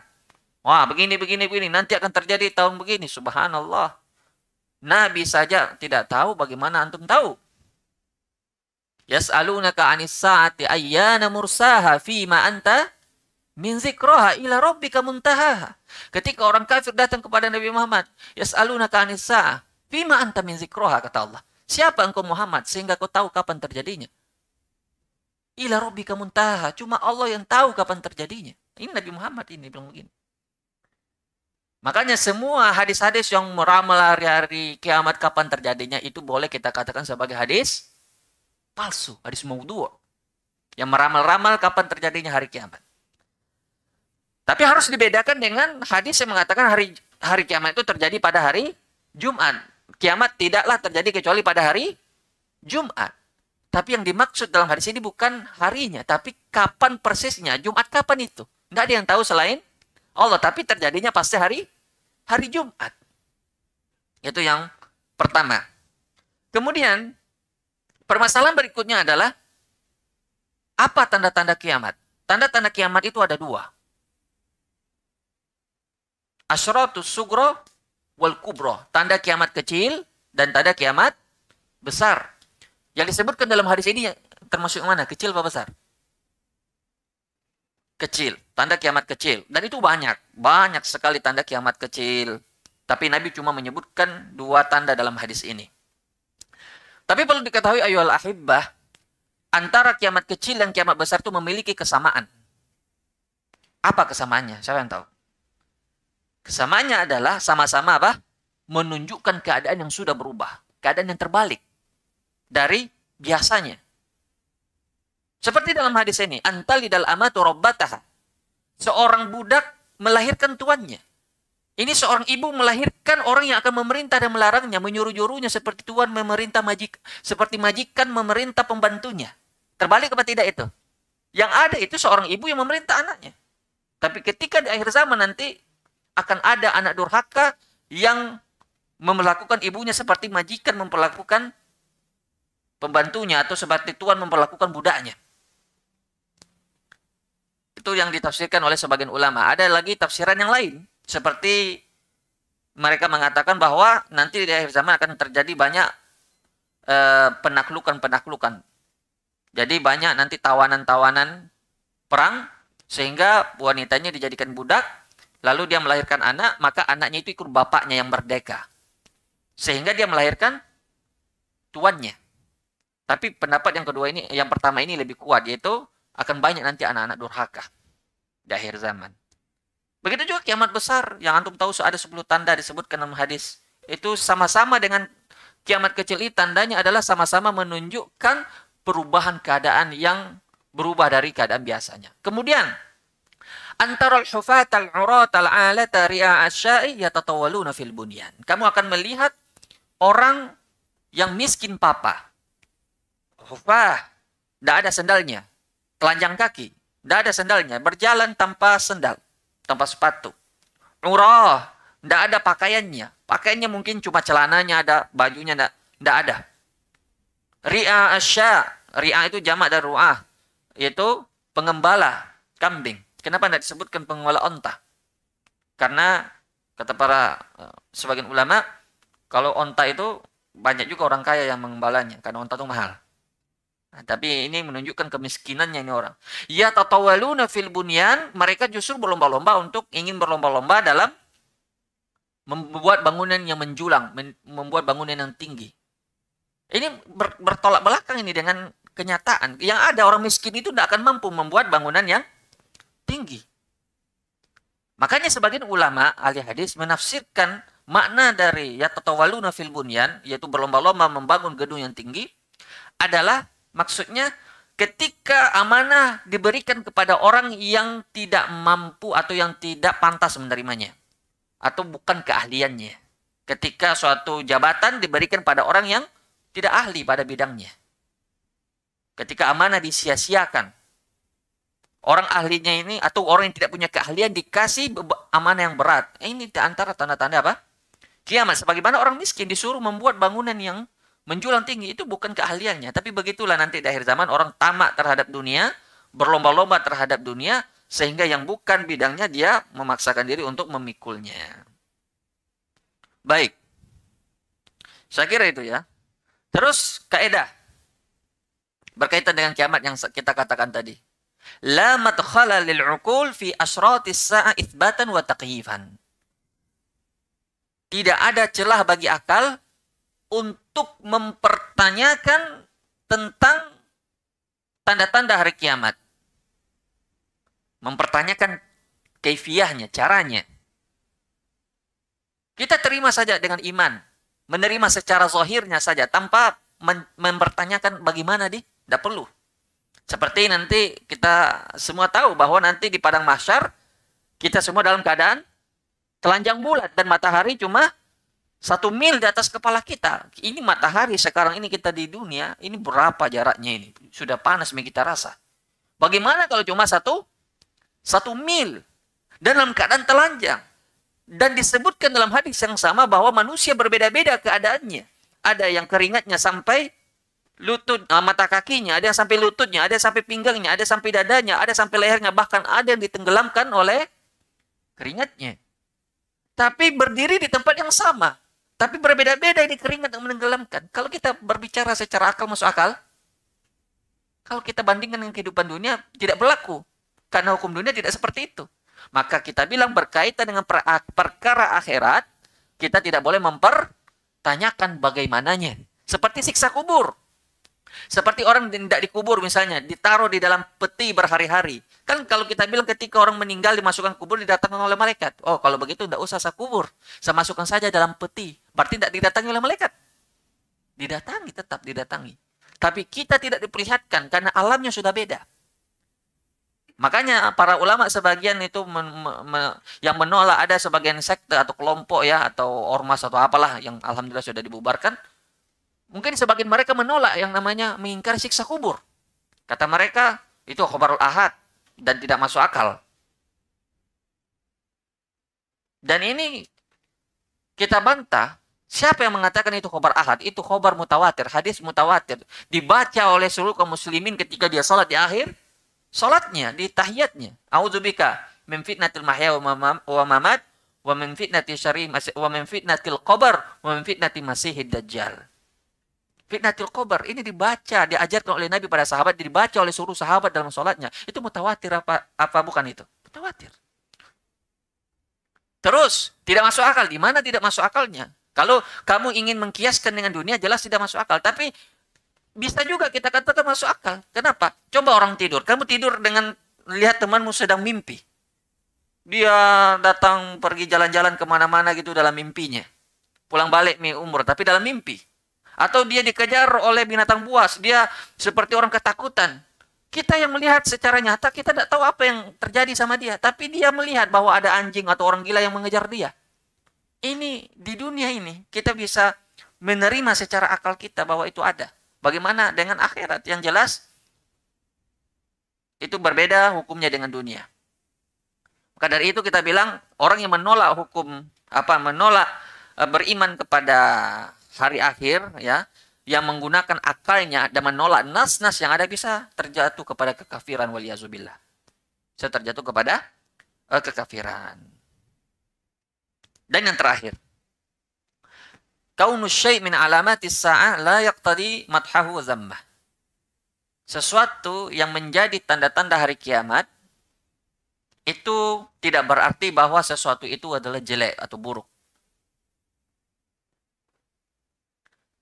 Speaker 1: Wah begini, begini, begini. Nanti akan terjadi tahun begini. Subhanallah. Nabi saja tidak tahu bagaimana antum tahu. Yas'alunaka 'anis sa'ati ayyana mursaha fima anta min zikraha ila rabbika muntahaha. Ketika orang kafir datang kepada Nabi Muhammad, yas'aluna kanisa, bima anta min zikraha kata Allah. Siapa engkau Muhammad sehingga kau tahu kapan terjadinya? Ila rabbika muntahaha, cuma Allah yang tahu kapan terjadinya. Ini Nabi Muhammad ini bilang begini. Makanya semua hadis-hadis yang meramal hari-hari kiamat kapan terjadinya itu boleh kita katakan sebagai hadis palsu, hadis maudhu. Yang meramal-ramal kapan terjadinya hari kiamat. Tapi harus dibedakan dengan hadis yang mengatakan hari hari kiamat itu terjadi pada hari Jumat. Kiamat tidaklah terjadi kecuali pada hari Jumat. Tapi yang dimaksud dalam hadis ini bukan harinya, tapi kapan persisnya. Jumat kapan itu? Nggak ada yang tahu selain Allah. Tapi terjadinya pasti hari hari Jumat. Itu yang pertama. Kemudian, permasalahan berikutnya adalah apa tanda-tanda kiamat? Tanda-tanda kiamat itu ada dua asyratus sugro wal kubro. Tanda kiamat kecil dan tanda kiamat besar. Yang disebutkan dalam hadis ini termasuk yang mana? Kecil apa besar? Kecil. Tanda kiamat kecil. Dan itu banyak. Banyak sekali tanda kiamat kecil. Tapi Nabi cuma menyebutkan dua tanda dalam hadis ini. Tapi perlu diketahui ayol ahibbah, antara kiamat kecil dan kiamat besar itu memiliki kesamaan. Apa kesamaannya? Siapa yang tahu? Kesamaannya adalah sama-sama apa? Menunjukkan keadaan yang sudah berubah. Keadaan yang terbalik dari biasanya. Seperti dalam hadis ini. Antalidal amatu robbataha. Seorang budak melahirkan tuannya. Ini seorang ibu melahirkan orang yang akan memerintah dan melarangnya, menyuruh jurunya seperti tuan memerintah majik, seperti majikan memerintah pembantunya. Terbalik apa tidak itu? Yang ada itu seorang ibu yang memerintah anaknya. Tapi ketika di akhir zaman nanti akan ada anak durhaka yang memperlakukan ibunya seperti majikan memperlakukan pembantunya atau seperti tuan memperlakukan budaknya. Itu yang ditafsirkan oleh sebagian ulama. Ada lagi tafsiran yang lain seperti mereka mengatakan bahwa nanti di akhir zaman akan terjadi banyak eh, penaklukan-penaklukan. Jadi banyak nanti tawanan-tawanan perang sehingga wanitanya dijadikan budak lalu dia melahirkan anak, maka anaknya itu ikut bapaknya yang merdeka. Sehingga dia melahirkan tuannya. Tapi pendapat yang kedua ini, yang pertama ini lebih kuat, yaitu akan banyak nanti anak-anak durhaka di akhir zaman. Begitu juga kiamat besar yang antum tahu ada 10 tanda disebutkan dalam hadis. Itu sama-sama dengan kiamat kecil ini tandanya adalah sama-sama menunjukkan perubahan keadaan yang berubah dari keadaan biasanya. Kemudian antara al-hufat al-urat al alat ri'a asyai yatatawaluna fil bunyan. Kamu akan melihat orang yang miskin papa. Hufah, tidak ada sendalnya. Telanjang kaki, tidak ada sendalnya. Berjalan tanpa sendal, tanpa sepatu. Urah, tidak ada pakaiannya. Pakaiannya mungkin cuma celananya ada, bajunya tidak ada. Ria asya, ria itu jamak dari ruah, yaitu pengembala kambing. Kenapa tidak disebutkan pengelola onta? Karena kata para eh, sebagian ulama, kalau onta itu banyak juga orang kaya yang mengembalanya karena onta itu mahal. Nah, tapi ini menunjukkan kemiskinannya ini orang. Ya tatawaluna fil bunyan, mereka justru berlomba-lomba untuk ingin berlomba-lomba dalam membuat bangunan yang menjulang, membuat bangunan yang tinggi. Ini bertolak belakang ini dengan kenyataan. Yang ada orang miskin itu tidak akan mampu membuat bangunan yang tinggi. Makanya sebagian ulama ahli hadis menafsirkan makna dari ya tatawaluna fil bunyan yaitu berlomba-lomba membangun gedung yang tinggi adalah maksudnya ketika amanah diberikan kepada orang yang tidak mampu atau yang tidak pantas menerimanya atau bukan keahliannya ketika suatu jabatan diberikan pada orang yang tidak ahli pada bidangnya ketika amanah disia-siakan orang ahlinya ini atau orang yang tidak punya keahlian dikasih amanah yang berat. Eh, ini antara tanda-tanda apa? Kiamat. Sebagaimana orang miskin disuruh membuat bangunan yang menjulang tinggi itu bukan keahliannya, tapi begitulah nanti di akhir zaman orang tamak terhadap dunia, berlomba-lomba terhadap dunia sehingga yang bukan bidangnya dia memaksakan diri untuk memikulnya. Baik. Saya kira itu ya. Terus kaedah berkaitan dengan kiamat yang kita katakan tadi. La madkhala lil uqul fi sa'a itsbatan Tidak ada celah bagi akal untuk mempertanyakan tentang tanda-tanda hari kiamat. Mempertanyakan kaifiahnya, caranya. Kita terima saja dengan iman, menerima secara zahirnya saja tanpa mempertanyakan bagaimana di, tidak perlu. Seperti nanti kita semua tahu bahwa nanti di padang mahsyar kita semua dalam keadaan telanjang bulat dan matahari cuma satu mil di atas kepala kita. Ini matahari sekarang ini kita di dunia, ini berapa jaraknya ini? Sudah panas yang kita rasa. Bagaimana kalau cuma satu satu mil dan dalam keadaan telanjang? Dan disebutkan dalam hadis yang sama bahwa manusia berbeda-beda keadaannya. Ada yang keringatnya sampai lutut uh, mata kakinya, ada yang sampai lututnya, ada yang sampai pinggangnya, ada yang sampai dadanya, ada yang sampai lehernya, bahkan ada yang ditenggelamkan oleh keringatnya. Tapi berdiri di tempat yang sama. Tapi berbeda-beda ini keringat yang menenggelamkan. Kalau kita berbicara secara akal masuk akal, kalau kita bandingkan dengan kehidupan dunia tidak berlaku. Karena hukum dunia tidak seperti itu. Maka kita bilang berkaitan dengan per perkara akhirat, kita tidak boleh mempertanyakan bagaimananya. Seperti siksa kubur. Seperti orang tidak dikubur misalnya, ditaruh di dalam peti berhari-hari. Kan kalau kita bilang ketika orang meninggal dimasukkan kubur didatangkan oleh malaikat. Oh, kalau begitu tidak usah saya kubur. Saya masukkan saja dalam peti. Berarti tidak didatangi oleh malaikat. Didatangi, tetap didatangi. Tapi kita tidak diperlihatkan karena alamnya sudah beda. Makanya para ulama sebagian itu men, men, yang menolak ada sebagian sekte atau kelompok ya atau ormas atau apalah yang alhamdulillah sudah dibubarkan Mungkin sebagian mereka menolak yang namanya mengingkari siksa kubur. Kata mereka, itu khobarul ahad dan tidak masuk akal. Dan ini kita bantah. Siapa yang mengatakan itu khobar ahad? Itu khobar mutawatir, hadis mutawatir. Dibaca oleh seluruh kaum muslimin ketika dia sholat di akhir. Sholatnya, di tahiyatnya. A'udzubika memfitnatil mahya wa mamat wa memfitnatil syari wa memfitnatil qobar, wa memfitnatil masihid dajjal. Fitnatul kobar ini dibaca diajarkan oleh Nabi pada sahabat dibaca oleh seluruh sahabat dalam sholatnya itu mutawatir apa apa bukan itu mutawatir terus tidak masuk akal di mana tidak masuk akalnya kalau kamu ingin mengkiaskan dengan dunia jelas tidak masuk akal tapi bisa juga kita katakan masuk akal kenapa coba orang tidur kamu tidur dengan lihat temanmu sedang mimpi dia datang pergi jalan-jalan kemana-mana gitu dalam mimpinya pulang balik nih umur tapi dalam mimpi atau dia dikejar oleh binatang buas, dia seperti orang ketakutan. Kita yang melihat secara nyata, kita tidak tahu apa yang terjadi sama dia. Tapi dia melihat bahwa ada anjing atau orang gila yang mengejar dia. Ini di dunia ini, kita bisa menerima secara akal kita bahwa itu ada. Bagaimana dengan akhirat? Yang jelas, itu berbeda hukumnya dengan dunia. Maka dari itu kita bilang orang yang menolak hukum apa menolak eh, beriman kepada hari akhir ya yang menggunakan akalnya dan menolak nas-nas yang ada bisa terjatuh kepada kekafiran waliyazubillah. Bisa terjatuh kepada uh, kekafiran. Dan yang terakhir. Kaunus syai' min alamati sa'ah la yaqtadi madhahu zammah. Sesuatu yang menjadi tanda-tanda hari kiamat itu tidak berarti bahwa sesuatu itu adalah jelek atau buruk.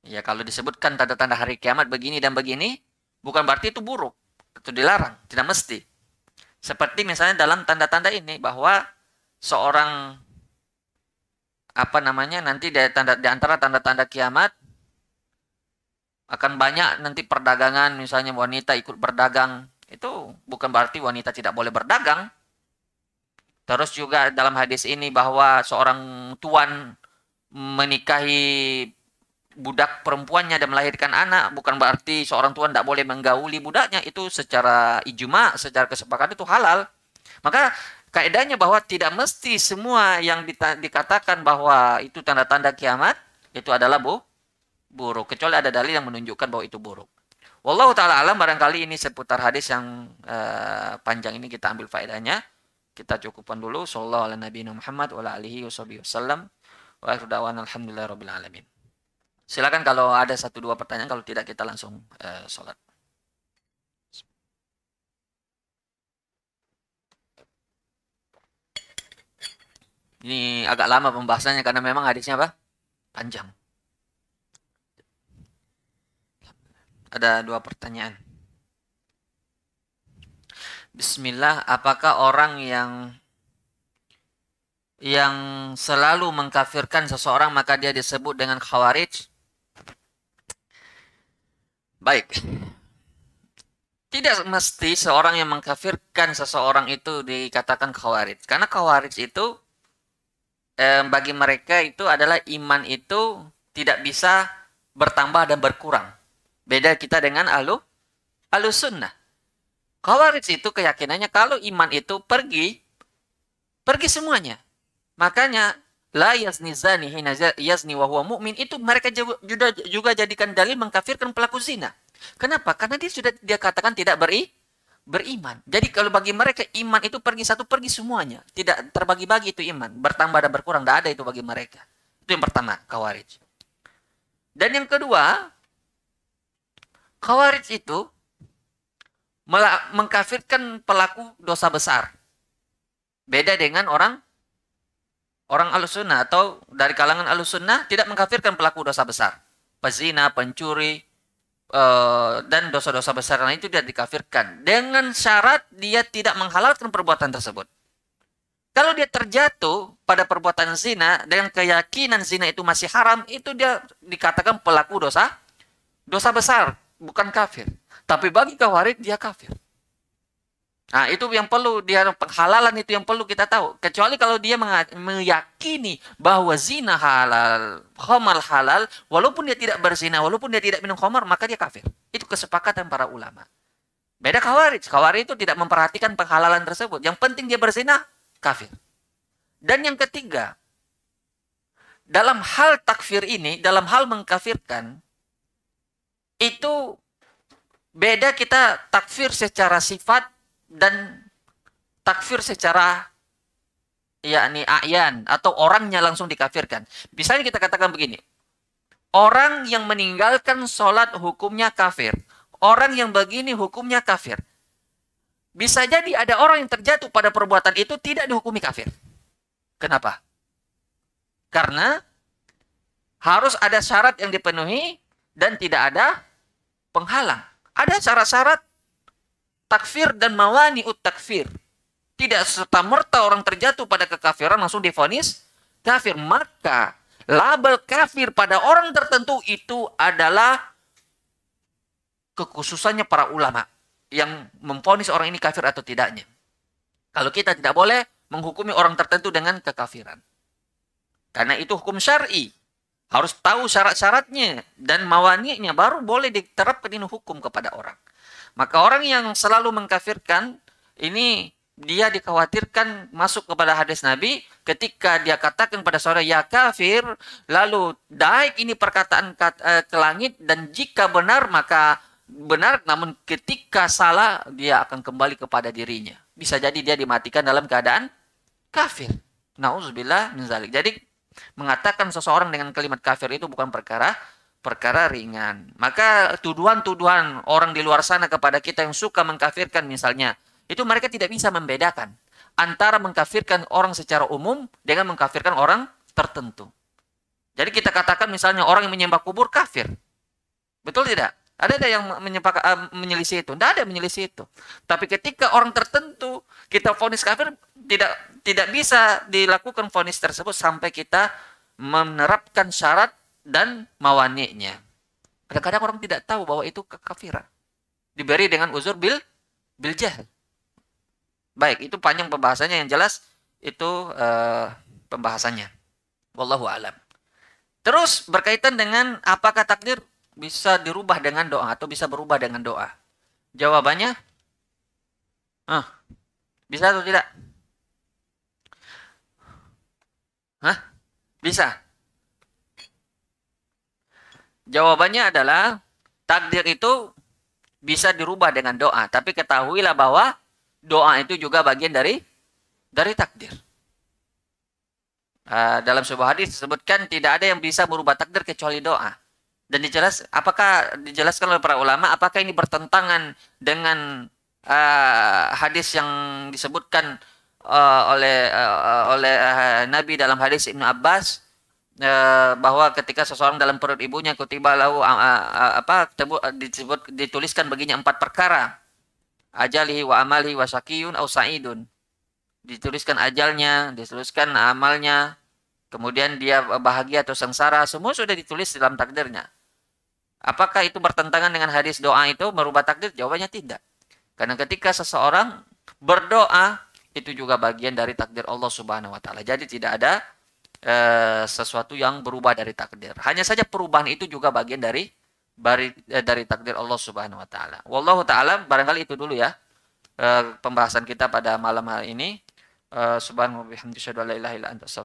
Speaker 1: Ya kalau disebutkan tanda-tanda hari kiamat begini dan begini, bukan berarti itu buruk itu dilarang, tidak mesti. Seperti misalnya dalam tanda-tanda ini bahwa seorang apa namanya nanti di, tanda, di antara tanda-tanda kiamat akan banyak nanti perdagangan misalnya wanita ikut berdagang itu bukan berarti wanita tidak boleh berdagang. Terus juga dalam hadis ini bahwa seorang tuan menikahi budak perempuannya dan melahirkan anak bukan berarti seorang tuan tidak boleh menggauli budaknya itu secara ijma secara kesepakatan itu halal maka kaidahnya bahwa tidak mesti semua yang dikatakan bahwa itu tanda-tanda kiamat itu adalah bu buruk kecuali ada dalil yang menunjukkan bahwa itu buruk Wallahu taala alam barangkali ini seputar hadis yang uh, panjang ini kita ambil faedahnya kita cukupkan dulu sallallahu alaihi Muhammad wa alihi wasallam wa akhiru rabbil alamin Silakan kalau ada satu dua pertanyaan, kalau tidak kita langsung uh, sholat. Ini agak lama pembahasannya karena memang hadisnya apa? Panjang. Ada dua pertanyaan. Bismillah, apakah orang yang yang selalu mengkafirkan seseorang maka dia disebut dengan khawarij? Baik. Tidak mesti seorang yang mengkafirkan seseorang itu dikatakan khawarij. Karena khawarij itu eh, bagi mereka itu adalah iman itu tidak bisa bertambah dan berkurang. Beda kita dengan alu alu sunnah. Khawarij itu keyakinannya kalau iman itu pergi, pergi semuanya. Makanya la yazni zani hina yazni wa huwa mu'min itu mereka juga, juga jadikan dalil mengkafirkan pelaku zina. Kenapa? Karena dia sudah dia katakan tidak beri beriman. Jadi kalau bagi mereka iman itu pergi satu pergi semuanya, tidak terbagi-bagi itu iman, bertambah dan berkurang tidak ada itu bagi mereka. Itu yang pertama, khawarij. Dan yang kedua, khawarij itu mengkafirkan pelaku dosa besar. Beda dengan orang orang al atau dari kalangan al tidak mengkafirkan pelaku dosa besar. Pezina, pencuri, eh, dan dosa-dosa besar lain itu tidak dikafirkan dengan syarat dia tidak menghalalkan perbuatan tersebut. Kalau dia terjatuh pada perbuatan zina dengan keyakinan zina itu masih haram, itu dia dikatakan pelaku dosa dosa besar, bukan kafir. Tapi bagi kawarit dia kafir. Nah, itu yang perlu dia penghalalan itu yang perlu kita tahu. Kecuali kalau dia meyakini bahwa zina halal, khamar halal, walaupun dia tidak berzina, walaupun dia tidak minum khamar, maka dia kafir. Itu kesepakatan para ulama. Beda khawarij. Khawarij itu tidak memperhatikan penghalalan tersebut. Yang penting dia berzina, kafir. Dan yang ketiga, dalam hal takfir ini, dalam hal mengkafirkan, itu beda kita takfir secara sifat dan takfir secara yakni ayan atau orangnya langsung dikafirkan. Misalnya kita katakan begini. Orang yang meninggalkan sholat hukumnya kafir. Orang yang begini hukumnya kafir. Bisa jadi ada orang yang terjatuh pada perbuatan itu tidak dihukumi kafir. Kenapa? Karena harus ada syarat yang dipenuhi dan tidak ada penghalang. Ada syarat-syarat takfir dan mawani ut takfir. Tidak serta merta orang terjatuh pada kekafiran langsung difonis kafir. Maka label kafir pada orang tertentu itu adalah kekhususannya para ulama yang memfonis orang ini kafir atau tidaknya. Kalau kita tidak boleh menghukumi orang tertentu dengan kekafiran. Karena itu hukum syar'i. Harus tahu syarat-syaratnya dan mawaniknya baru boleh diterapkan ini hukum kepada orang. Maka orang yang selalu mengkafirkan ini dia dikhawatirkan masuk kepada hadis Nabi ketika dia katakan pada saudara ya kafir lalu daik ini perkataan eh, ke langit dan jika benar maka benar namun ketika salah dia akan kembali kepada dirinya bisa jadi dia dimatikan dalam keadaan kafir nauzubillah min jadi mengatakan seseorang dengan kalimat kafir itu bukan perkara perkara ringan. Maka tuduhan-tuduhan orang di luar sana kepada kita yang suka mengkafirkan misalnya, itu mereka tidak bisa membedakan antara mengkafirkan orang secara umum dengan mengkafirkan orang tertentu. Jadi kita katakan misalnya orang yang menyembah kubur kafir. Betul tidak? Ada ada yang menyepak, uh, eh, menyelisih itu? Tidak ada menyelisih itu. Tapi ketika orang tertentu kita vonis kafir tidak tidak bisa dilakukan vonis tersebut sampai kita menerapkan syarat dan mawaniknya. Kadang-kadang orang tidak tahu bahwa itu kekafiran. Diberi dengan uzur bil bil jahil. Baik, itu panjang pembahasannya yang jelas itu uh, pembahasannya. Wallahu alam. Terus berkaitan dengan apakah takdir bisa dirubah dengan doa atau bisa berubah dengan doa? Jawabannya ah, bisa atau tidak? Hah? Bisa. Jawabannya adalah takdir itu bisa dirubah dengan doa, tapi ketahuilah bahwa doa itu juga bagian dari dari takdir. Uh, dalam sebuah hadis disebutkan tidak ada yang bisa merubah takdir kecuali doa. Dan dijelas apakah dijelaskan oleh para ulama apakah ini bertentangan dengan uh, hadis yang disebutkan uh, oleh uh, oleh uh, Nabi dalam hadis Ibnu Abbas Eh, bahwa ketika seseorang dalam perut ibunya kutiba lahu apa disebut dituliskan baginya empat perkara ajalihi wa amali wa syakiyun au saidun dituliskan ajalnya dituliskan amalnya kemudian dia bahagia atau sengsara semua sudah ditulis dalam takdirnya apakah itu bertentangan dengan hadis doa itu merubah takdir jawabannya tidak karena ketika seseorang berdoa itu juga bagian dari takdir Allah Subhanahu wa taala jadi tidak ada Eh, sesuatu yang berubah dari takdir. Hanya saja perubahan itu juga bagian dari dari, eh, dari takdir Allah Subhanahu wa taala. Wallahu taala barangkali itu dulu ya eh, pembahasan kita pada malam hari ini. Subhanahu wa bihamdihi